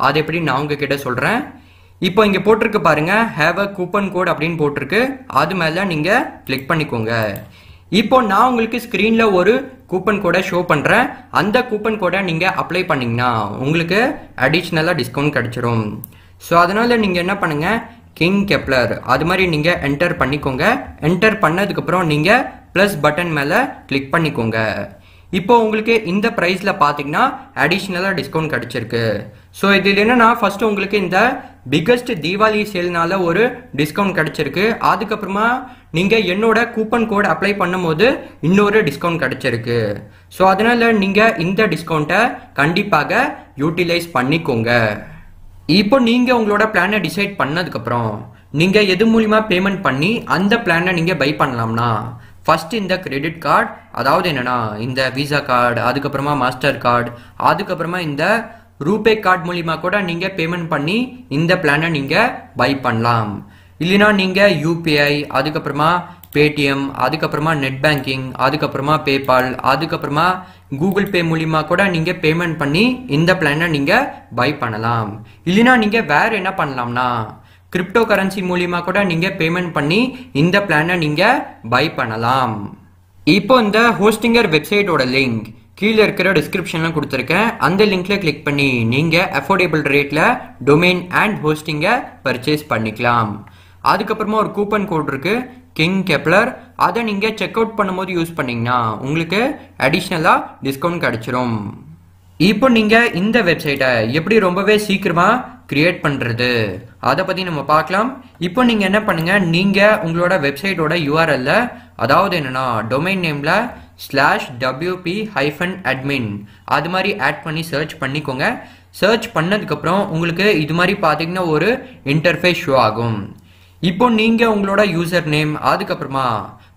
அது எப்படி நான் உங்ககிட்ட சொல்கிறேன் இப்போ இங்கே போட்டிருக்கு பாருங்கள் ஹேவ் அ கூப்பன் கோட் அப்படின்னு போட்டிருக்கு அது மேலே நீங்கள் கிளிக் பண்ணிக்கோங்க இப்போ நான் உங்களுக்கு ஸ்க்ரீனில் ஒரு கூப்பன் கோடை ஷோ பண்ணுறேன் அந்த கூப்பன் கோடை நீங்கள் அப்ளை பண்ணிங்கன்னா உங்களுக்கு அடிஷ்னலாக டிஸ்கவுண்ட் கிடச்சிரும் ஸோ அதனால் நீங்கள் என்ன பண்ணுங்கள் கிங் கெப்ளர் அது மாதிரி நீங்கள் என்டர் பண்ணிக்கோங்க என்டர் பண்ணதுக்கப்புறம் நீங்கள் ப்ளஸ் பட்டன் மேலே கிளிக் பண்ணிக்கோங்க இப்போ உங்களுக்கு இந்த ப்ரைஸில் பார்த்தீங்கன்னா அடிஷ்னலாக டிஸ்கவுண்ட் கிடச்சிருக்கு ஸோ இதில் என்னன்னா ஃபர்ஸ்ட் உங்களுக்கு இந்த பிக்கஸ்ட் தீபாவளி சேல்னால ஒரு டிஸ்கவுண்ட் கிடைச்சிருக்கு அதுக்கப்புறமா நீங்க என்னோட கூப்பன் கோட் அப்ளை பண்ணும்போது இன்னொரு டிஸ்கவுண்ட் கிடைச்சிருக்கு ஸோ அதனால நீங்க இந்த டிஸ்கவுண்ட்டை கண்டிப்பாக யூட்டிலைஸ் பண்ணிக்கோங்க இப்போ நீங்க உங்களோட பிளானை டிசைட் பண்ணதுக்கப்புறம் நீங்க எது மூலியமா பேமெண்ட் பண்ணி அந்த பிளானை நீங்க பை பண்ணலாம்னா ஃபஸ்ட்டு இந்த கிரெடிட் கார்டு அதாவது என்னென்னா இந்த விசா கார்டு அதுக்கப்புறமா மாஸ்டர் கார்டு அதுக்கப்புறமா இந்த ரூபே கார்டு மூலிமா கூட நீங்கள் பேமெண்ட் பண்ணி இந்த பிளானை நீங்கள் பை பண்ணலாம் இல்லைனா நீங்கள் யூபிஐ அதுக்கப்புறமா பேடிஎம் அதுக்கப்புறமா நெட் பேங்கிங் அதுக்கப்புறமா பேபால் அதுக்கப்புறமா கூகுள் பே மூலிமா கூட நீங்கள் பேமெண்ட் பண்ணி இந்த பிளானை நீங்கள் பை பண்ணலாம் இல்லைனா நீங்கள் வேறு என்ன பண்ணலாம்னா கிரிப்டோ கரன்சி மூலியமா கூட நீங்க பேமெண்ட் பண்ணி இந்த பிளானை நீங்க பை பண்ணலாம் இப்போ இந்த ஹோஸ்டிங்கர் வெப்சைட்டோட லிங்க் கீழே இருக்கிற டிஸ்கிரிப்ஷன்லாம் கொடுத்துருக்கேன் அந்த லிங்க்ல கிளிக் பண்ணி நீங்க அஃபோர்டபிள் ரேட்ல டொமைன் அண்ட் ஹோஸ்டிங்கை பர்ச்சேஸ் பண்ணிக்கலாம் அதுக்கப்புறமா ஒரு கூப்பன் கோட் இருக்கு கிங் கெப்லர் அதை நீங்கள் செக் அவுட் பண்ணும்போது யூஸ் பண்ணீங்கன்னா உங்களுக்கு அடிஷ்னலாக டிஸ்கவுண்ட் கிடைச்சிரும் இப்போ நீங்கள் இந்த வெப்சைட்டை எப்படி ரொம்பவே சீக்கிரமாக கிரியேட் பண்ணுறது அதை பற்றி நம்ம பார்க்கலாம் இப்போ நீங்கள் என்ன பண்ணுங்கள் நீங்கள் உங்களோட வெப்சைட்டோட யூஆர்எல்ல அதாவது என்னென்னா டொமைன் நேமில் ஸ்லாஷ் டபிள்யூபி ஹைஃபன் அட்மின் அது மாதிரி ஆட் பண்ணி சர்ச் பண்ணிக்கோங்க சர்ச் பண்ணதுக்கப்புறம் உங்களுக்கு இது மாதிரி பார்த்தீங்கன்னா ஒரு இன்டர்ஃபேஸ் ஷோ ஆகும் இப்போ நீங்கள் உங்களோட யூசர் நேம் அதுக்கப்புறமா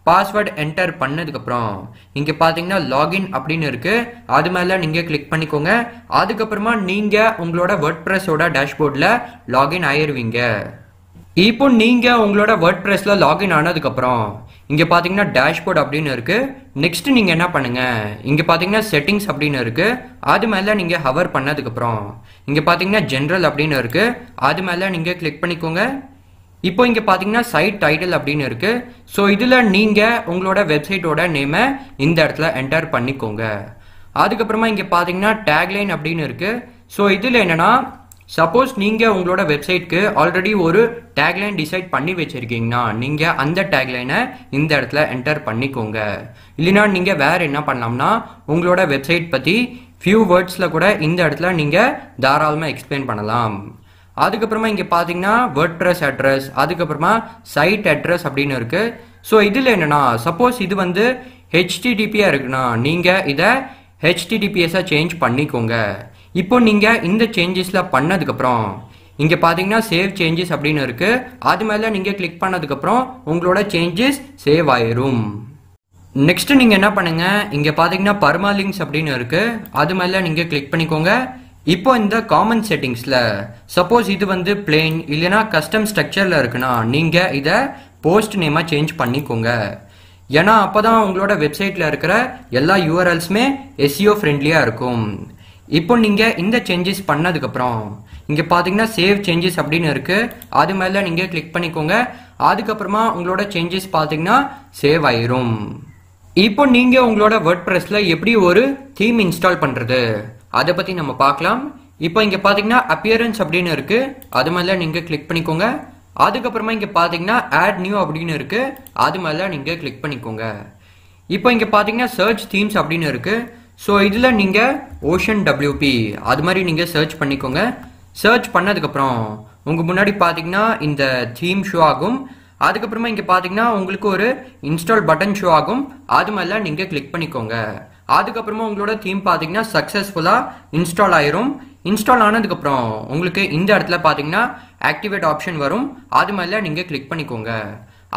பாஸ்வேர்டு என்டர் பண்ணதுக்கப்புறம் இங்கே பார்த்தீங்கன்னா லாகின் அப்படின்னு இருக்குது அது மேலே நீங்கள் கிளிக் பண்ணிக்கோங்க அதுக்கப்புறமா நீங்கள் உங்களோட வேர்ட் ப்ரெஸ்ஸோட டேஷ்போர்டில் லாகின் ஆயிடுவீங்க இப்போ நீங்கள் உங்களோட வேர்ட் ப்ரெஸ்ஸில் லாகின் ஆனதுக்கப்புறம் இங்கே பார்த்தீங்கன்னா டேஷ்போர்ட் அப்படின்னு இருக்குது நெக்ஸ்ட் நீங்கள் என்ன பண்ணுங்கள் இங்கே பார்த்தீங்கன்னா செட்டிங்ஸ் அப்படின்னு இருக்குது அது மேலே நீங்கள் ஹவர் பண்ணதுக்கப்புறம் இங்கே பார்த்தீங்கன்னா ஜென்ரல் அப்படின்னு இருக்குது அது மேலே நீங்கள் கிளிக் பண்ணிக்கோங்க இப்போ இங்கே பார்த்தீங்கன்னா சைட் டைட்டில் அப்படின்னு இருக்குது ஸோ இதில் நீங்கள் உங்களோட வெப்சைட்டோட நேமை இந்த இடத்துல என்டர் பண்ணிக்கோங்க அதுக்கப்புறமா இங்கே பார்த்தீங்கன்னா டேக்லைன் அப்படின்னு இருக்குது ஸோ இதில் என்னென்னா சப்போஸ் நீங்கள் உங்களோட வெப்சைட்க்கு ஆல்ரெடி ஒரு டேக்லைன் டிசைட் பண்ணி வச்சுருக்கீங்கன்னா நீங்கள் அந்த டேக்லைனை இந்த இடத்துல என்டர் பண்ணிக்கோங்க இல்லைனா நீங்கள் வேறு என்ன பண்ணலாம்னா உங்களோட வெப்சைட் பற்றி ஃபியூ வேர்ட்ஸில் கூட இந்த இடத்துல நீங்கள் தாராளமாக எக்ஸ்பிளைன் பண்ணலாம் அதுக்கப்புறமா இங்கே பார்த்தீங்கன்னா வேர்ட்ரஸ் அட்ரஸ் அதுக்கப்புறமா சைட் அட்ரஸ் அப்படின்னு இருக்குது ஸோ இதில் என்னென்னா சப்போஸ் இது வந்து ஹெச்டிடிபியாக இருக்குன்னா நீங்கள் இதை ஹெச்டிடிபிஎஸ்ஸாக சேஞ்ச் பண்ணிக்கோங்க இப்போ நீங்கள் இந்த சேஞ்சஸில் பண்ணதுக்கப்புறம் இங்கே பார்த்தீங்கன்னா சேவ் சேஞ்சஸ் அப்படின்னு இருக்குது அது மேலே நீங்கள் கிளிக் பண்ணதுக்கப்புறம் உங்களோட சேஞ்சஸ் சேவ் ஆயிரும் நெக்ஸ்ட் நீங்கள் என்ன பண்ணுங்கள் இங்கே பார்த்தீங்கன்னா பர்மாலிங்ஸ் அப்படின்னு இருக்குது அது மேலே நீங்கள் கிளிக் பண்ணிக்கோங்க இப்போ இந்த காமன் செட்டிங்ஸில் சப்போஸ் இது வந்து பிளெயின் இல்லைன்னா கஸ்டம் ஸ்ட்ரக்சரில் இருக்குன்னா நீங்கள் இதை போஸ்ட் நேமாக சேஞ்ச் பண்ணிக்கோங்க ஏன்னா அப்போ தான் உங்களோட வெப்சைட்டில் இருக்கிற எல்லா யூஆர்எல்ஸுமே எஸ்இஓ ஃப்ரெண்ட்லியாக இருக்கும் இப்போ நீங்கள் இந்த சேஞ்சஸ் பண்ணதுக்கப்புறம் இங்கே பார்த்தீங்கன்னா சேவ் சேஞ்சஸ் அப்படின்னு இருக்குது அது மேலே நீங்கள் கிளிக் பண்ணிக்கோங்க அதுக்கப்புறமா உங்களோட சேஞ்சஸ் பார்த்தீங்கன்னா சேவ் ஆயிரும் இப்போ நீங்கள் உங்களோட வேர்ட் ப்ரெஸ்ஸில் எப்படி ஒரு தீம் இன்ஸ்டால் பண்ணுறது அதை பற்றி நம்ம பார்க்கலாம் இப்போ இங்கே பார்த்தீங்கன்னா அப்பியரன்ஸ் அப்படின்னு இருக்குது அது மாதிரிலாம் நீங்கள் கிளிக் பண்ணிக்கோங்க அதுக்கப்புறமா இங்கே பார்த்தீங்கன்னா ஆட் நியூ அப்படின்னு இருக்குது அது மாதிரிலாம் நீங்கள் கிளிக் பண்ணிக்கோங்க இப்போ இங்கே பார்த்தீங்கன்னா சர்ச் தீம்ஸ் அப்படின்னு இருக்குது ஸோ இதில் நீங்கள் ஓஷன் டபிள்யூபி அது மாதிரி நீங்கள் சர்ச் பண்ணிக்கோங்க சர்ச் பண்ணதுக்கப்புறம் உங்கள் முன்னாடி பார்த்தீங்கன்னா இந்த தீம் ஷோ ஆகும் அதுக்கப்புறமா இங்கே பார்த்தீங்கன்னா உங்களுக்கு ஒரு இன்ஸ்டால் பட்டன் ஷோ ஆகும் அது மாதிரிலாம் நீங்கள் கிளிக் பண்ணிக்கோங்க அதுக்கப்புறமா உங்களோட தீம் பார்த்தீங்கன்னா சக்ஸஸ்ஃபுல்லாக இன்ஸ்டால் ஆயிரும் இன்ஸ்டால் ஆனதுக்கப்புறம் உங்களுக்கு இந்த இடத்துல பார்த்தீங்கன்னா ஆக்டிவேட் ஆப்ஷன் வரும் அது மாதிரிலாம் நீங்கள் கிளிக் பண்ணிக்கோங்க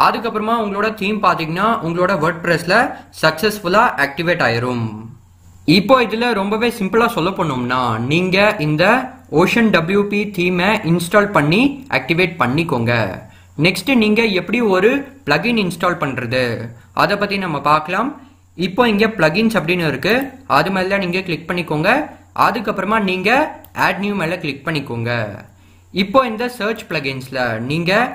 அதுக்கப்புறமா உங்களோட தீம் பார்த்தீங்கன்னா உங்களோட வேர்ட் ப்ரெஸில் சக்ஸஸ்ஃபுல்லாக ஆக்டிவேட் ஆயிரும் இப்போ இதில் ரொம்பவே சிம்பிளாக சொல்ல போனோம்னா நீங்கள் இந்த ஓஷன் டபிள்யூபி தீமை இன்ஸ்டால் பண்ணி ஆக்டிவேட் பண்ணிக்கோங்க நெக்ஸ்ட் நீங்கள் எப்படி ஒரு இன் இன்ஸ்டால் பண்ணுறது அதை பற்றி நம்ம பார்க்கலாம் இப்போ இங்கே பிளகின்ஸ் அப்படின்னு இருக்குது அது மேலே நீங்க நீங்கள் கிளிக் பண்ணிக்கோங்க அதுக்கப்புறமா நீங்கள் ஆட் நியூ மேலே கிளிக் பண்ணிக்கோங்க இப்போ இந்த சர்ச் பிளகின்ஸ்ல நீங்கள்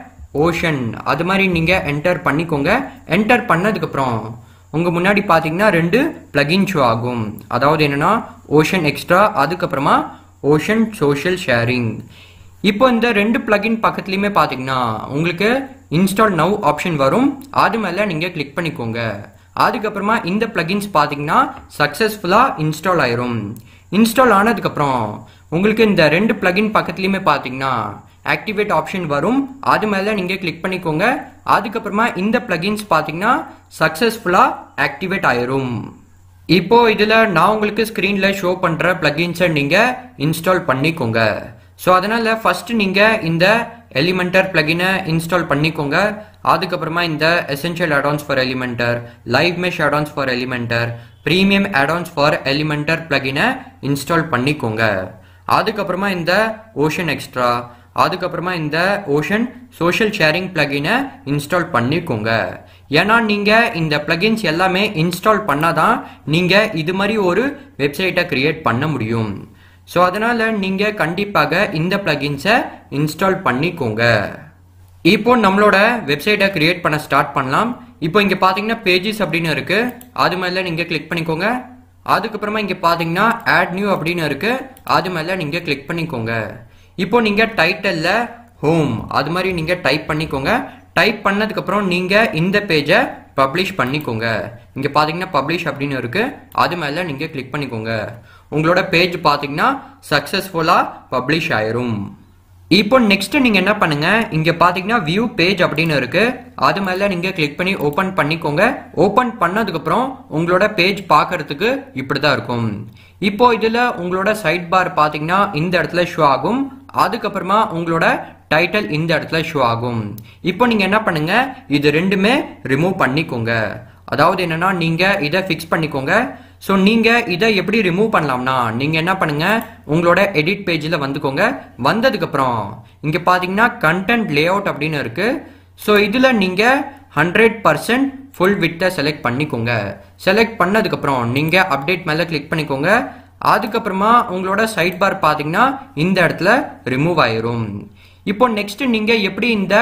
ஓஷன் அது மாதிரி நீங்கள் என்டர் பண்ணிக்கோங்க என்டர் பண்ணதுக்கப்புறம் உங்கள் முன்னாடி பார்த்தீங்கன்னா ரெண்டு பிளகின் ஷோ ஆகும் அதாவது என்னன்னா ஓஷன் எக்ஸ்ட்ரா அதுக்கப்புறமா ஓஷன் சோஷியல் ஷேரிங் இப்போ இந்த ரெண்டு பிளகின் பக்கத்துலயுமே பாத்தீங்கன்னா உங்களுக்கு இன்ஸ்டால் நவ் ஆப்ஷன் வரும் அது மேலே நீங்கள் கிளிக் பண்ணிக்கோங்க அதுக்கப்புறமா இந்த ப்ளகின்ஸ் பார்த்தீங்கன்னா சக்ஸஸ்ஃபுல்லாக இன்ஸ்டால் ஆயிரும் இன்ஸ்டால் ஆனதுக்கப்புறம் உங்களுக்கு இந்த ரெண்டு ப்ளகின் பக்கத்துலேயுமே பார்த்தீங்கன்னா ஆக்டிவேட் ஆப்ஷன் வரும் அது மேலே நீங்கள் கிளிக் பண்ணிக்கோங்க அதுக்கப்புறமா இந்த ப்ளகின்ஸ் பார்த்தீங்கன்னா சக்ஸஸ்ஃபுல்லாக ஆக்டிவேட் ஆயிரும் இப்போ இதில் நான் உங்களுக்கு ஸ்க்ரீனில் ஷோ பண்ணுற பிளகின்ஸை நீங்கள் இன்ஸ்டால் பண்ணிக்கோங்க ஸோ அதனால் ஃபஸ்ட்டு நீங்கள் இந்த எலிமெண்டர் பிளகினை இன்ஸ்டால் பண்ணிக்கோங்க அதுக்கப்புறமா இந்த essential addons for Elementor live mesh addons for Elementor premium addons for Elementor பிளகினை இன்ஸ்டால் பண்ணிக்கோங்க அதுக்கப்புறமா இந்த ஓஷன் எக்ஸ்ட்ரா அதுக்கப்புறமா இந்த ஓஷன் சோஷியல் ஷேரிங் பிளகினை இன்ஸ்டால் பண்ணிக்கோங்க ஏன்னா நீங்கள் இந்த பிளகின்ஸ் எல்லாமே இன்ஸ்டால் பண்ணாதான் நீங்கள் இது மாதிரி ஒரு வெப்சைட்டை க்ரியேட் பண்ண முடியும் ஸோ அதனால் நீங்கள் கண்டிப்பாக இந்த ப்ளகின்ஸை இன்ஸ்டால் பண்ணிக்கோங்க இப்போ நம்மளோட வெப்சைட்டை க்ரியேட் பண்ண ஸ்டார்ட் பண்ணலாம் இப்போ இங்கே பார்த்தீங்கன்னா பேஜஸ் அப்படின்னு இருக்குது அது மேலே நீங்கள் கிளிக் பண்ணிக்கோங்க அதுக்கப்புறமா இங்கே பார்த்தீங்கன்னா ஆட் நியூ அப்படின்னு இருக்குது அது மேலே நீங்கள் கிளிக் பண்ணிக்கோங்க இப்போ நீங்கள் டைட்டலில் ஹோம் அது மாதிரி நீங்கள் டைப் பண்ணிக்கோங்க டைப் பண்ணதுக்கப்புறம் நீங்கள் இந்த பேஜை பப்ளிஷ் பண்ணிக்கோங்க இங்கே பார்த்தீங்கன்னா பப்ளிஷ் அப்படின்னு இருக்குது அது மேலே நீங்கள் கிளிக் பண்ணிக்கோங்க உங்களோட பேஜ் பார்த்தீங்கன்னா சக்ஸஸ்ஃபுல்லாக பப்ளிஷ் ஆயிரும் இப்போ நெக்ஸ்ட் நீங்கள் என்ன பண்ணுங்க இங்கே பார்த்தீங்கன்னா வியூ பேஜ் அப்படின்னு இருக்கு அது மேலே நீங்கள் கிளிக் பண்ணி ஓப்பன் பண்ணிக்கோங்க ஓப்பன் பண்ணதுக்கப்புறம் உங்களோட பேஜ் பார்க்கறதுக்கு இப்படி தான் இருக்கும் இப்போ இதில் உங்களோட சைட் பார் பாத்தீங்கன்னா இந்த இடத்துல ஷோ ஆகும் அதுக்கப்புறமா உங்களோட டைட்டில் இந்த இடத்துல ஷோ ஆகும் இப்போ நீங்கள் என்ன பண்ணுங்க இது ரெண்டுமே ரிமூவ் பண்ணிக்கோங்க அதாவது என்னன்னா நீங்கள் இதை ஃபிக்ஸ் பண்ணிக்கோங்க ஸோ நீங்கள் இதை எப்படி ரிமூவ் பண்ணலாம்னா நீங்கள் என்ன பண்ணுங்கள் உங்களோட எடிட் பேஜில் வந்துக்கோங்க வந்ததுக்கப்புறம் இங்கே பார்த்தீங்கன்னா கண்டென்ட் லே அவுட் அப்படின்னு இருக்குது ஸோ இதில் நீங்கள் ஹண்ட்ரட் பர்சன்ட் ஃபுல் விட்டை செலக்ட் பண்ணிக்கோங்க செலக்ட் பண்ணதுக்கப்புறம் நீங்கள் அப்டேட் மேலே கிளிக் பண்ணிக்கோங்க அதுக்கப்புறமா உங்களோட சைட் பார் பார்த்தீங்கன்னா இந்த இடத்துல ரிமூவ் ஆயிரும் இப்போ நெக்ஸ்ட் நீங்கள் எப்படி இந்த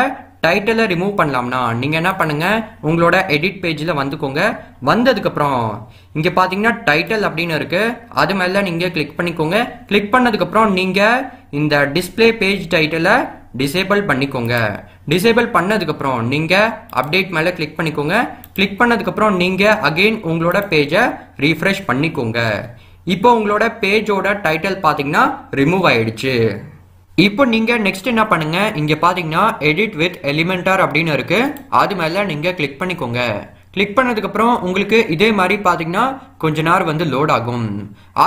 டைட்டிலை ரிமூவ் பண்ணலாம்னா நீங்கள் என்ன பண்ணுங்கள் உங்களோட எடிட் பேஜில் வந்துக்கோங்க வந்ததுக்கப்புறம் இங்கே பார்த்தீங்கன்னா டைட்டில் அப்படின்னு இருக்குது அது மேலே நீங்கள் கிளிக் பண்ணிக்கோங்க கிளிக் பண்ணதுக்கப்புறம் நீங்கள் இந்த டிஸ்பிளே பேஜ் டைட்டிலை டிசேபிள் பண்ணிக்கோங்க டிசேபிள் பண்ணதுக்கப்புறம் நீங்கள் அப்டேட் மேலே கிளிக் பண்ணிக்கோங்க கிளிக் பண்ணதுக்கப்புறம் நீங்கள் அகெயின் உங்களோட பேஜை ரீஃப்ரெஷ் பண்ணிக்கோங்க இப்போ உங்களோட பேஜோட டைட்டில் பார்த்தீங்கன்னா ரிமூவ் ஆயிடுச்சு இப்போ நீங்கள் நெக்ஸ்ட் என்ன பண்ணுங்கள் இங்கே பார்த்தீங்கன்னா எடிட் வித் எலிமெண்டார் அப்படின்னு இருக்குது அது மேலே நீங்கள் கிளிக் பண்ணிக்கோங்க கிளிக் பண்ணதுக்கப்புறம் உங்களுக்கு இதே மாதிரி பார்த்தீங்கன்னா கொஞ்ச நேரம் வந்து லோட் ஆகும்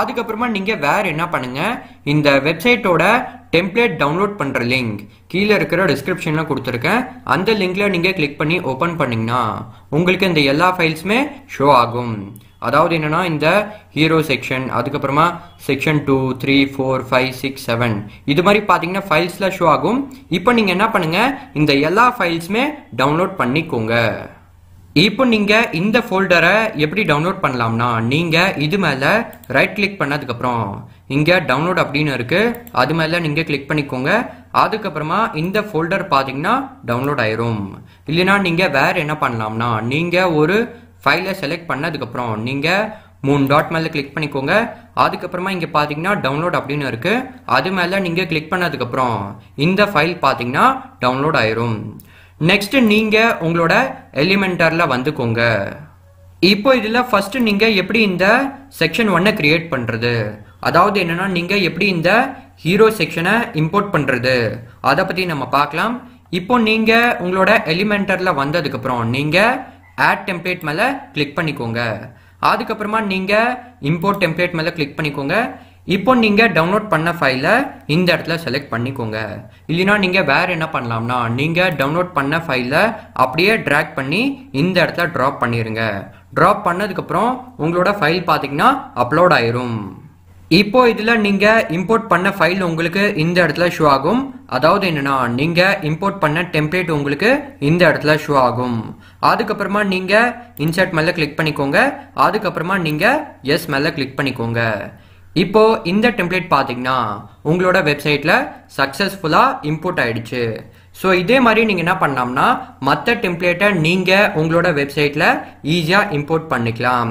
அதுக்கப்புறமா நீங்கள் வேறு என்ன பண்ணுங்கள் இந்த வெப்சைட்டோட டெம்ப்ளேட் டவுன்லோட் பண்ணுற லிங்க் கீழே இருக்கிற டிஸ்கிரிப்ஷனில் கொடுத்துருக்கேன் அந்த லிங்கில் நீங்கள் கிளிக் பண்ணி ஓப்பன் பண்ணிங்கன்னா உங்களுக்கு இந்த எல்லா ஃபைல்ஸுமே ஷோ ஆகும் அதாவது என்னென்னா இந்த ஹீரோ செக்ஷன் அதுக்கப்புறமா section two three four five six seven இது மாதிரி பார்த்தீங்கன்னா ஃபைல்ஸில் ஷோ ஆகும் இப்போ நீங்கள் என்ன பண்ணுங்கள் இந்த எல்லா ஃபைல்ஸுமே டவுன்லோட் பண்ணிக்கோங்க இப்போ நீங்கள் இந்த ஃபோல்டரை எப்படி டவுன்லோட் பண்ணலாம்னா நீங்கள் இது மேலே ரைட் கிளிக் பண்ணதுக்கப்புறம் இங்கே டவுன்லோட் அப்படின்னு இருக்குது அது மேலே நீங்கள் கிளிக் பண்ணிக்கோங்க அதுக்கப்புறமா இந்த ஃபோல்டர் பார்த்தீங்கன்னா டவுன்லோட் ஆயிரும் இல்லைன்னா நீங்கள் வேறு என்ன பண்ணலாம்னா நீங்கள் ஒரு ஃபைலை செலக்ட் பண்ணதுக்கப்புறம் நீங்கள் மூணு டாட் மேலே கிளிக் பண்ணிக்கோங்க அதுக்கப்புறமா இங்கே பார்த்தீங்கன்னா டவுன்லோட் அப்படின்னு இருக்குது அது மேலே நீங்கள் கிளிக் பண்ணதுக்கப்புறம் இந்த ஃபைல் பார்த்தீங்கன்னா டவுன்லோட் ஆயிரும் நெக்ஸ்ட் நீங்கள் உங்களோட எலிமெண்டரில் வந்துக்கோங்க இப்போ இதில் ஃபர்ஸ்ட் நீங்கள் எப்படி இந்த செக்ஷன் ஒன்னை கிரியேட் பண்ணுறது அதாவது என்னன்னா நீங்கள் எப்படி இந்த ஹீரோ செக்ஷனை இம்போர்ட் பண்ணுறது அதை பற்றி நம்ம பார்க்கலாம் இப்போ நீங்கள் உங்களோட எலிமெண்டரில் வந்ததுக்கப்புறம் நீங்கள் ஆட் டெம்ப்ளேட் மேலே கிளிக் பண்ணிக்கோங்க அதுக்கப்புறமா நீங்கள் இம்போர்ட் டெம்ப்ளேட் மேலே கிளிக் பண்ணிக்கோங்க இப்போ நீங்கள் டவுன்லோட் பண்ண ஃபைலை இந்த இடத்துல செலக்ட் பண்ணிக்கோங்க இல்லைன்னா நீங்கள் வேறு என்ன பண்ணலாம்னா நீங்கள் டவுன்லோட் பண்ண ஃபைலை அப்படியே ட்ராக் பண்ணி இந்த இடத்துல ட்ராப் பண்ணிடுங்க ட்ராப் பண்ணதுக்கப்புறம் உங்களோட ஃபைல் பார்த்தீங்கன்னா அப்லோட் ஆயிரும் இப்போ இதில் நீங்கள் இம்போர்ட் பண்ண ஃபைல் உங்களுக்கு இந்த இடத்துல ஷோ ஆகும் அதாவது என்னென்னா நீங்கள் இம்போர்ட் பண்ண டெம்ப்ளேட் உங்களுக்கு இந்த இடத்துல ஷோ ஆகும் அதுக்கப்புறமா நீங்கள் இன்சர்ட் மேலே கிளிக் பண்ணிக்கோங்க அதுக்கப்புறமா நீங்கள் எஸ் மேலே கிளிக் பண்ணிக்கோங்க இப்போ இந்த டெம்ப்ளேட் பார்த்தீங்கன்னா உங்களோட வெப்சைட்டில் சக்ஸஸ்ஃபுல்லாக இம்போர்ட் ஆயிடுச்சு ஸோ இதே மாதிரி நீங்கள் என்ன பண்ணலாம்னா மற்ற டெம்ப்ளேட்டை நீங்கள் உங்களோட வெப்சைட்டில் ஈஸியாக இம்போர்ட் பண்ணிக்கலாம்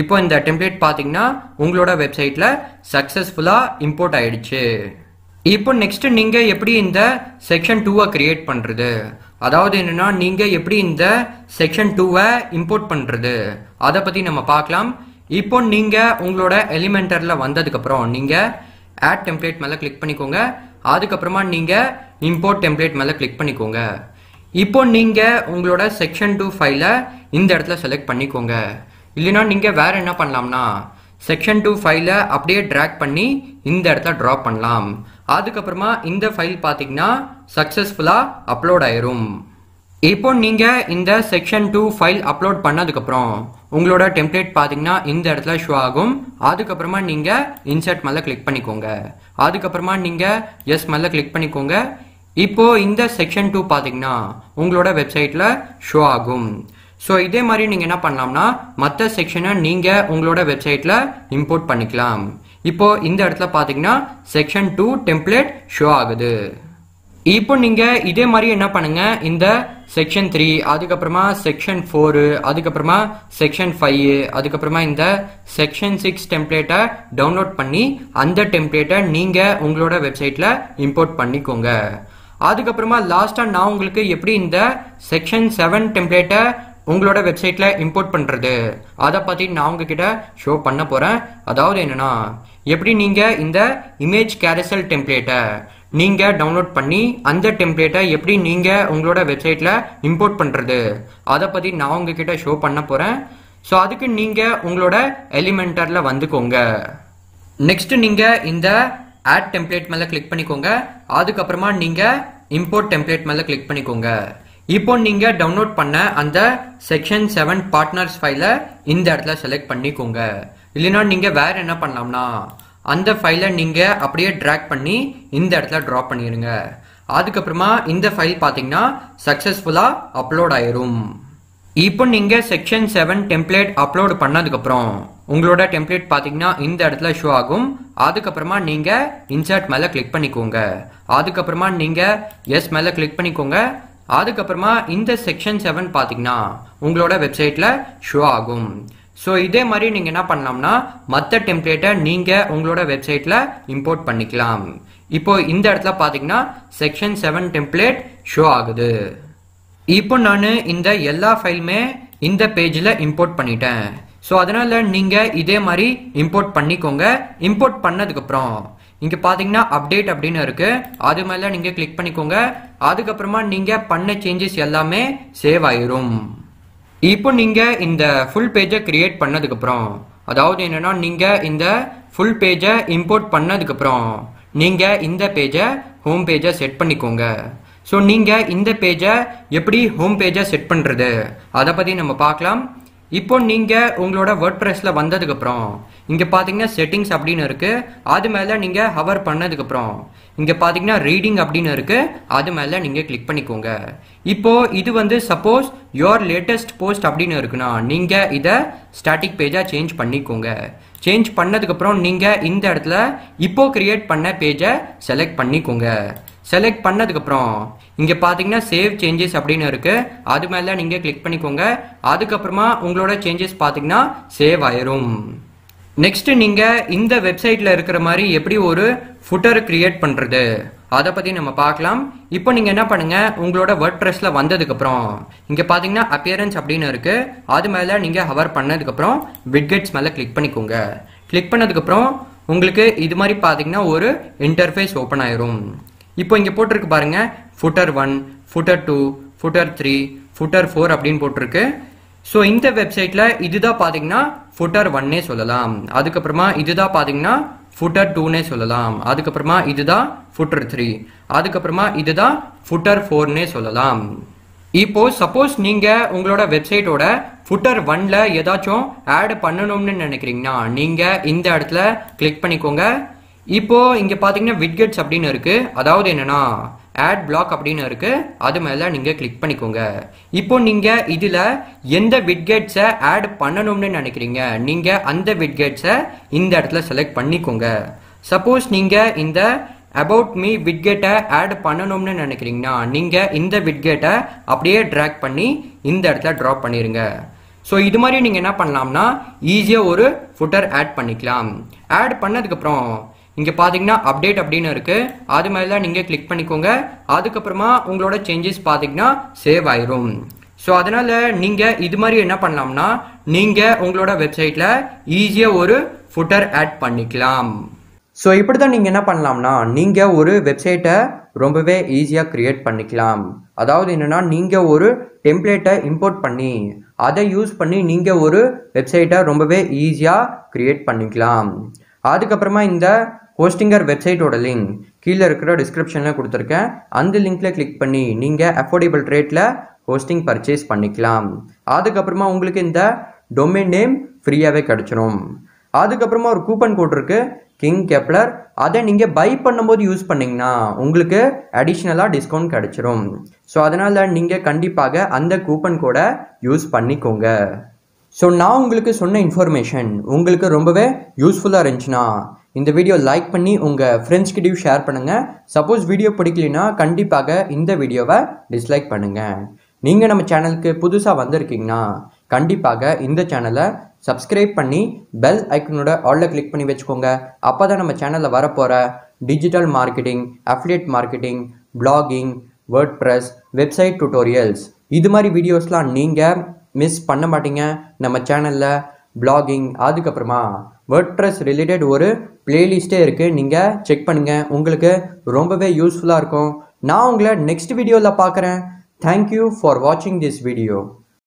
இப்போ இந்த டெம்ப்ளேட் பார்த்தீங்கன்னா உங்களோட வெப்சைட்டில் சக்ஸஸ்ஃபுல்லாக இம்போர்ட் ஆயிடுச்சு இப்போ நெக்ஸ்ட் நீங்கள் எப்படி இந்த செக்ஷன் டூவை கிரியேட் பண்ணுறது அதாவது என்னென்னா நீங்கள் எப்படி இந்த செக்ஷன் டூவை இம்போர்ட் பண்ணுறது அதை பற்றி நம்ம பார்க்கலாம் இப்போ நீங்கள் உங்களோட எலிமெண்டரில் வந்ததுக்கப்புறம் நீங்கள் ஆட் டெம்ப்ளேட் மேலே கிளிக் பண்ணிக்கோங்க அதுக்கப்புறமா நீங்கள் இம்போர்ட் டெம்ப்ளேட் மேலே கிளிக் பண்ணிக்கோங்க இப்போ நீங்கள் உங்களோட செக்ஷன் டூ ஃபைலை இந்த இடத்துல செலக்ட் பண்ணிக்கோங்க இல்லைனா நீங்கள் வேறு என்ன பண்ணலாம்னா செக்ஷன் டூ ஃபைலை அப்படியே ட்ராக் பண்ணி இந்த இடத்துல ட்ராப் பண்ணலாம் அதுக்கப்புறமா இந்த ஃபைல் பார்த்தீங்கன்னா சக்ஸஸ்ஃபுல்லாக அப்லோட் ஆயிரும் இப்போ நீங்கள் இந்த செக்ஷன் டூ ஃபைல் அப்லோட் பண்ணதுக்கப்புறம் உங்களோட டெம்ப்ளேட் பார்த்தீங்கன்னா இந்த இடத்துல ஷோ ஆகும் அதுக்கப்புறமா நீங்கள் இன்சர்ட் மேலே கிளிக் பண்ணிக்கோங்க அதுக்கப்புறமா நீங்கள் எஸ் மேலே கிளிக் பண்ணிக்கோங்க இப்போ இந்த செக்ஷன் டூ பார்த்தீங்கன்னா உங்களோட வெப்சைட்டில் ஷோ ஆகும் ஸோ இதே மாதிரி நீங்கள் என்ன பண்ணலாம்னா மற்ற செக்ஷனை நீங்கள் உங்களோட வெப்சைட்டில் இம்போர்ட் பண்ணிக்கலாம் இப்போ இந்த இடத்துல பார்த்தீங்கன்னா செக்ஷன் டூ டெம்ப்ளேட் ஷோ ஆகுது இப்போ நீங்கள் இதே மாதிரி என்ன பண்ணுங்கள் இந்த செக்ஷன் த்ரீ அதுக்கப்புறமா செக்ஷன் ஃபோரு அதுக்கப்புறமா செக்ஷன் ஃபைவ் அதுக்கப்புறமா இந்த செக்ஷன் சிக்ஸ் டெம்ப்ளேட்டை டவுன்லோட் பண்ணி அந்த டெம்ப்ளேட்டை நீங்கள் உங்களோட வெப்சைட்டில் இம்போர்ட் பண்ணிக்கோங்க அதுக்கப்புறமா லாஸ்ட்டாக நான் உங்களுக்கு எப்படி இந்த செக்ஷன் செவன் டெம்ப்ளேட்டை உங்களோட வெப்சைட்டில் இம்போர்ட் பண்ணுறது அதை பற்றி நான் உங்ககிட்ட ஷோ பண்ண போகிறேன் அதாவது என்னென்னா எப்படி நீங்கள் இந்த இமேஜ் கேரசல் டெம்ப்ளேட்டை நீங்கள் டவுன்லோட் பண்ணி அந்த டெம்ப்ளேட்டை எப்படி நீங்கள் உங்களோட வெப்சைட்டில் இம்போர்ட் பண்ணுறது அதை பற்றி நான் உங்ககிட்ட ஷோ பண்ண போகிறேன் ஸோ அதுக்கு நீங்கள் உங்களோட எலிமெண்டரில் வந்துக்கோங்க நெக்ஸ்ட் நீங்கள் இந்த ஆட் டெம்ப்ளேட் மேலே கிளிக் பண்ணிக்கோங்க அதுக்கப்புறமா நீங்கள் இம்போர்ட் டெம்ப்ளேட் மேலே கிளிக் பண்ணிக்கோங்க இப்போ நீங்கள் டவுன்லோட் பண்ண அந்த செக்ஷன் செவன் பார்ட்னர்ஸ் ஃபைலை இந்த இடத்துல செலக்ட் பண்ணிக்கோங்க இல்லைன்னா நீங்கள் வேறு என்ன பண்ணலாம்னா அந்த ஃபைலை நீங்கள் அப்படியே ட்ராக் பண்ணி இந்த இடத்துல ட்ராப் பண்ணிடுங்க அதுக்கப்புறமா இந்த ஃபைல் பார்த்தீங்கன்னா சக்ஸஸ்ஃபுல்லாக அப்லோட் ஆயிரும் இப்போ நீங்கள் செக்ஷன் செவன் டெம்ப்ளேட் அப்லோடு பண்ணதுக்கப்புறம் உங்களோட டெம்ப்ளேட் பார்த்தீங்கன்னா இந்த இடத்துல ஷோ ஆகும் அதுக்கப்புறமா நீங்கள் இன்சர்ட் மேலே கிளிக் பண்ணிக்கோங்க அதுக்கப்புறமா நீங்கள் எஸ் மேலே கிளிக் பண்ணிக்கோங்க அதுக்கப்புறமா இந்த செக்ஷன் செவன் பார்த்தீங்கன்னா உங்களோட வெப்சைட்டில் ஷோ ஆகும் ஸோ இதே மாதிரி நீங்கள் என்ன பண்ணலாம்னா மற்ற டெம்ப்ளேட்டை நீங்கள் உங்களோட வெப்சைட்டில் இம்போர்ட் பண்ணிக்கலாம் இப்போ இந்த இடத்துல பார்த்தீங்கன்னா செக்ஷன் செவன் டெம்ப்ளேட் ஷோ ஆகுது இப்போ நான் இந்த எல்லா ஃபைலுமே இந்த பேஜில் இம்போர்ட் பண்ணிட்டேன் ஸோ அதனால் நீங்கள் இதே மாதிரி இம்போர்ட் பண்ணிக்கோங்க இம்போர்ட் பண்ணதுக்கப்புறம் இங்கே பார்த்தீங்கன்னா அப்டேட் அப்படின்னு இருக்குது அது மேலே நீங்கள் கிளிக் பண்ணிக்கோங்க அதுக்கப்புறமா நீங்கள் பண்ண சேஞ்சஸ் எல்லாமே சேவ் ஆயிரும் இப்போ நீங்கள் இந்த ஃபுல் பேஜை க்ரியேட் பண்ணதுக்கப்புறம் அதாவது என்னென்னா நீங்கள் இந்த ஃபுல் பேஜை இம்போர்ட் பண்ணதுக்கப்புறம் நீங்கள் இந்த பேஜை ஹோம் பேஜை செட் பண்ணிக்கோங்க ஸோ நீங்கள் இந்த பேஜை எப்படி ஹோம் பேஜை செட் பண்ணுறது அதை பற்றி நம்ம பார்க்கலாம் இப்போ நீங்கள் உங்களோட வேர்ட் ப்ரெஸில் வந்ததுக்கப்புறம் இங்கே பார்த்தீங்கன்னா செட்டிங்ஸ் அப்படின்னு இருக்குது அது மேலே நீங்கள் ஹவர் பண்ணதுக்கப்புறம் இங்கே பார்த்தீங்கன்னா ரீடிங் அப்படின்னு இருக்குது அது மேலே நீங்கள் கிளிக் பண்ணிக்கோங்க இப்போது இது வந்து சப்போஸ் யோர் லேட்டஸ்ட் போஸ்ட் அப்படின்னு இருக்குன்னா நீங்கள் இதை ஸ்டாட்டிக் பேஜாக சேஞ்ச் பண்ணிக்கோங்க சேஞ்ச் பண்ணதுக்கப்புறம் நீங்கள் இந்த இடத்துல இப்போ கிரியேட் பண்ண பேஜை செலக்ட் பண்ணிக்கோங்க செலக்ட் பண்ணதுக்கப்புறம் இங்கே பார்த்தீங்கன்னா சேவ் சேஞ்சஸ் அப்படின்னு இருக்குது அது மேலே நீங்கள் கிளிக் பண்ணிக்கோங்க அதுக்கப்புறமா உங்களோட சேஞ்சஸ் பார்த்தீங்கன்னா சேவ் ஆயிரும் நெக்ஸ்ட்டு நீங்கள் இந்த வெப்சைட்டில் இருக்கிற மாதிரி எப்படி ஒரு ஃபுட்டர் கிரியேட் பண்ணுறது அதை பற்றி நம்ம பார்க்கலாம் இப்போ நீங்கள் என்ன பண்ணுங்கள் உங்களோட வேர்ட் ப்ரெஸ்ஸில் வந்ததுக்கப்புறம் இங்கே பார்த்தீங்கன்னா அப்பியரன்ஸ் அப்படின்னு இருக்குது அது மேலே நீங்கள் ஹவர் பண்ணதுக்கப்புறம் விட்கெட்ஸ் மேலே கிளிக் பண்ணிக்கோங்க கிளிக் பண்ணதுக்கப்புறம் உங்களுக்கு இது மாதிரி பார்த்தீங்கன்னா ஒரு இன்டர்ஃபேஸ் ஓப்பன் ஆயிரும் இப்போ இங்கே போட்டிருக்கு பாருங்கள் footer one footer two footer three footer four அப்படின்னு போட்டிருக்கு ஸோ இந்த வெப்சைட்டில் இதுதான் பார்த்தீங்கன்னா ஃபுட்டர் ஒன்னே சொல்லலாம் அதுக்கப்புறமா இதுதான் பார்த்தீங்கன்னா ஃபுட்டர் டூனே சொல்லலாம் அதுக்கப்புறமா இதுதான் ஃபுட்டர் த்ரீ அதுக்கப்புறமா இதுதான் ஃபுட்டர் ஃபோர்னே சொல்லலாம் இப்போ சப்போஸ் நீங்க உங்களோட வெப்சைட்டோட ஃபுட்டர் ஒன்ல ஏதாச்சும் ஆட் பண்ணணும்னு நினைக்கிறீங்கன்னா நீங்க இந்த இடத்துல கிளிக் பண்ணிக்கோங்க இப்போ இங்க பார்த்தீங்கன்னா விட்கெட்ஸ் அப்படின்னு இருக்கு அதாவது என்னன்னா ஆட் பிளாக் அப்படின்னு இருக்குது அது மேலே நீங்கள் கிளிக் பண்ணிக்கோங்க இப்போ நீங்கள் இதில் எந்த விட்கேட்ஸை ஆட் பண்ணணும்னு நினைக்கிறீங்க நீங்கள் அந்த விட்கேட்ஸை இந்த இடத்துல செலக்ட் பண்ணிக்கோங்க சப்போஸ் நீங்கள் இந்த அபவுட் மீ விட்கெட்டை ஆட் பண்ணணும்னு நினைக்கிறீங்கன்னா நீங்கள் இந்த விட்கேட்டை அப்படியே ட்ராக் பண்ணி இந்த இடத்துல ட்ராப் பண்ணிடுங்க ஸோ இது மாதிரி நீங்கள் என்ன பண்ணலாம்னா ஈஸியாக ஒரு ஃபுட்டர் ஆட் பண்ணிக்கலாம் ஆட் பண்ணதுக்கப்புறம் இங்கே பார்த்தீங்கன்னா அப்டேட் அப்படின்னு இருக்குது அது மாதிரி தான் நீங்கள் கிளிக் பண்ணிக்கோங்க அதுக்கப்புறமா உங்களோட சேஞ்சஸ் பார்த்தீங்கன்னா சேவ் ஆயிரும் ஸோ அதனால் நீங்கள் இது மாதிரி என்ன பண்ணலாம்னா நீங்கள் உங்களோட வெப்சைட்டில் ஈஸியாக ஒரு ஃபுட்டர் ஆட் பண்ணிக்கலாம் ஸோ இப்படி தான் நீங்கள் என்ன பண்ணலாம்னா நீங்கள் ஒரு வெப்சைட்டை ரொம்பவே ஈஸியாக க்ரியேட் பண்ணிக்கலாம் அதாவது என்னென்னா நீங்கள் ஒரு டெம்ப்ளேட்டை இம்போர்ட் பண்ணி அதை யூஸ் பண்ணி நீங்கள் ஒரு வெப்சைட்டை ரொம்பவே ஈஸியாக க்ரியேட் பண்ணிக்கலாம் அதுக்கப்புறமா இந்த ஹோஸ்டிங்கர் வெப்சைட்டோட லிங்க் கீழே இருக்கிற டிஸ்கிரிப்ஷனில் கொடுத்துருக்கேன் அந்த லிங்க்கில் கிளிக் பண்ணி நீங்கள் அஃபோர்டபுள் ரேட்டில் ஹோஸ்டிங் பர்ச்சேஸ் பண்ணிக்கலாம் அதுக்கப்புறமா உங்களுக்கு இந்த டொமைன் நேம் ஃப்ரீயாகவே கிடச்சிரும் அதுக்கப்புறமா ஒரு கூப்பன் கோட் இருக்குது கிங் கெப்ளர் அதை நீங்கள் பை பண்ணும்போது யூஸ் பண்ணிங்கன்னா உங்களுக்கு அடிஷ்னலாக டிஸ்கவுண்ட் கிடச்சிரும் ஸோ அதனால் நீங்கள் கண்டிப்பாக அந்த கூப்பன் கோடை யூஸ் பண்ணிக்கோங்க ஸோ நான் உங்களுக்கு சொன்ன இன்ஃபர்மேஷன் உங்களுக்கு ரொம்பவே யூஸ்ஃபுல்லாக இருந்துச்சுன்னா இந்த வீடியோ லைக் பண்ணி உங்கள் ஃப்ரெண்ட்ஸ்கிட்டையும் ஷேர் பண்ணுங்கள் சப்போஸ் வீடியோ பிடிக்கலைன்னா கண்டிப்பாக இந்த வீடியோவை டிஸ்லைக் பண்ணுங்கள் நீங்கள் நம்ம சேனலுக்கு புதுசாக வந்திருக்கீங்கன்னா கண்டிப்பாக இந்த சேனலை சப்ஸ்கிரைப் பண்ணி பெல் ஐக்கனோட ஆலில் கிளிக் பண்ணி வச்சுக்கோங்க அப்போ தான் நம்ம சேனலில் வரப்போகிற digital marketing affiliate marketing blogging WordPress website tutorials இது மாதிரி வீடியோஸ்லாம் நீங்கள் மிஸ் பண்ண மாட்டீங்க நம்ம சேனலில் பிளாகிங் அதுக்கப்புறமா வேர்ட்ப்ரெஸ் ரிலேட்டட் ஒரு பிளேலிஸ்டே இருக்குது நீங்கள் செக் பண்ணுங்கள் உங்களுக்கு ரொம்பவே யூஸ்ஃபுல்லாக இருக்கும் நான் உங்களை நெக்ஸ்ட் வீடியோவில் பார்க்குறேன் தேங்க்யூ ஃபார் வாட்சிங் திஸ் வீடியோ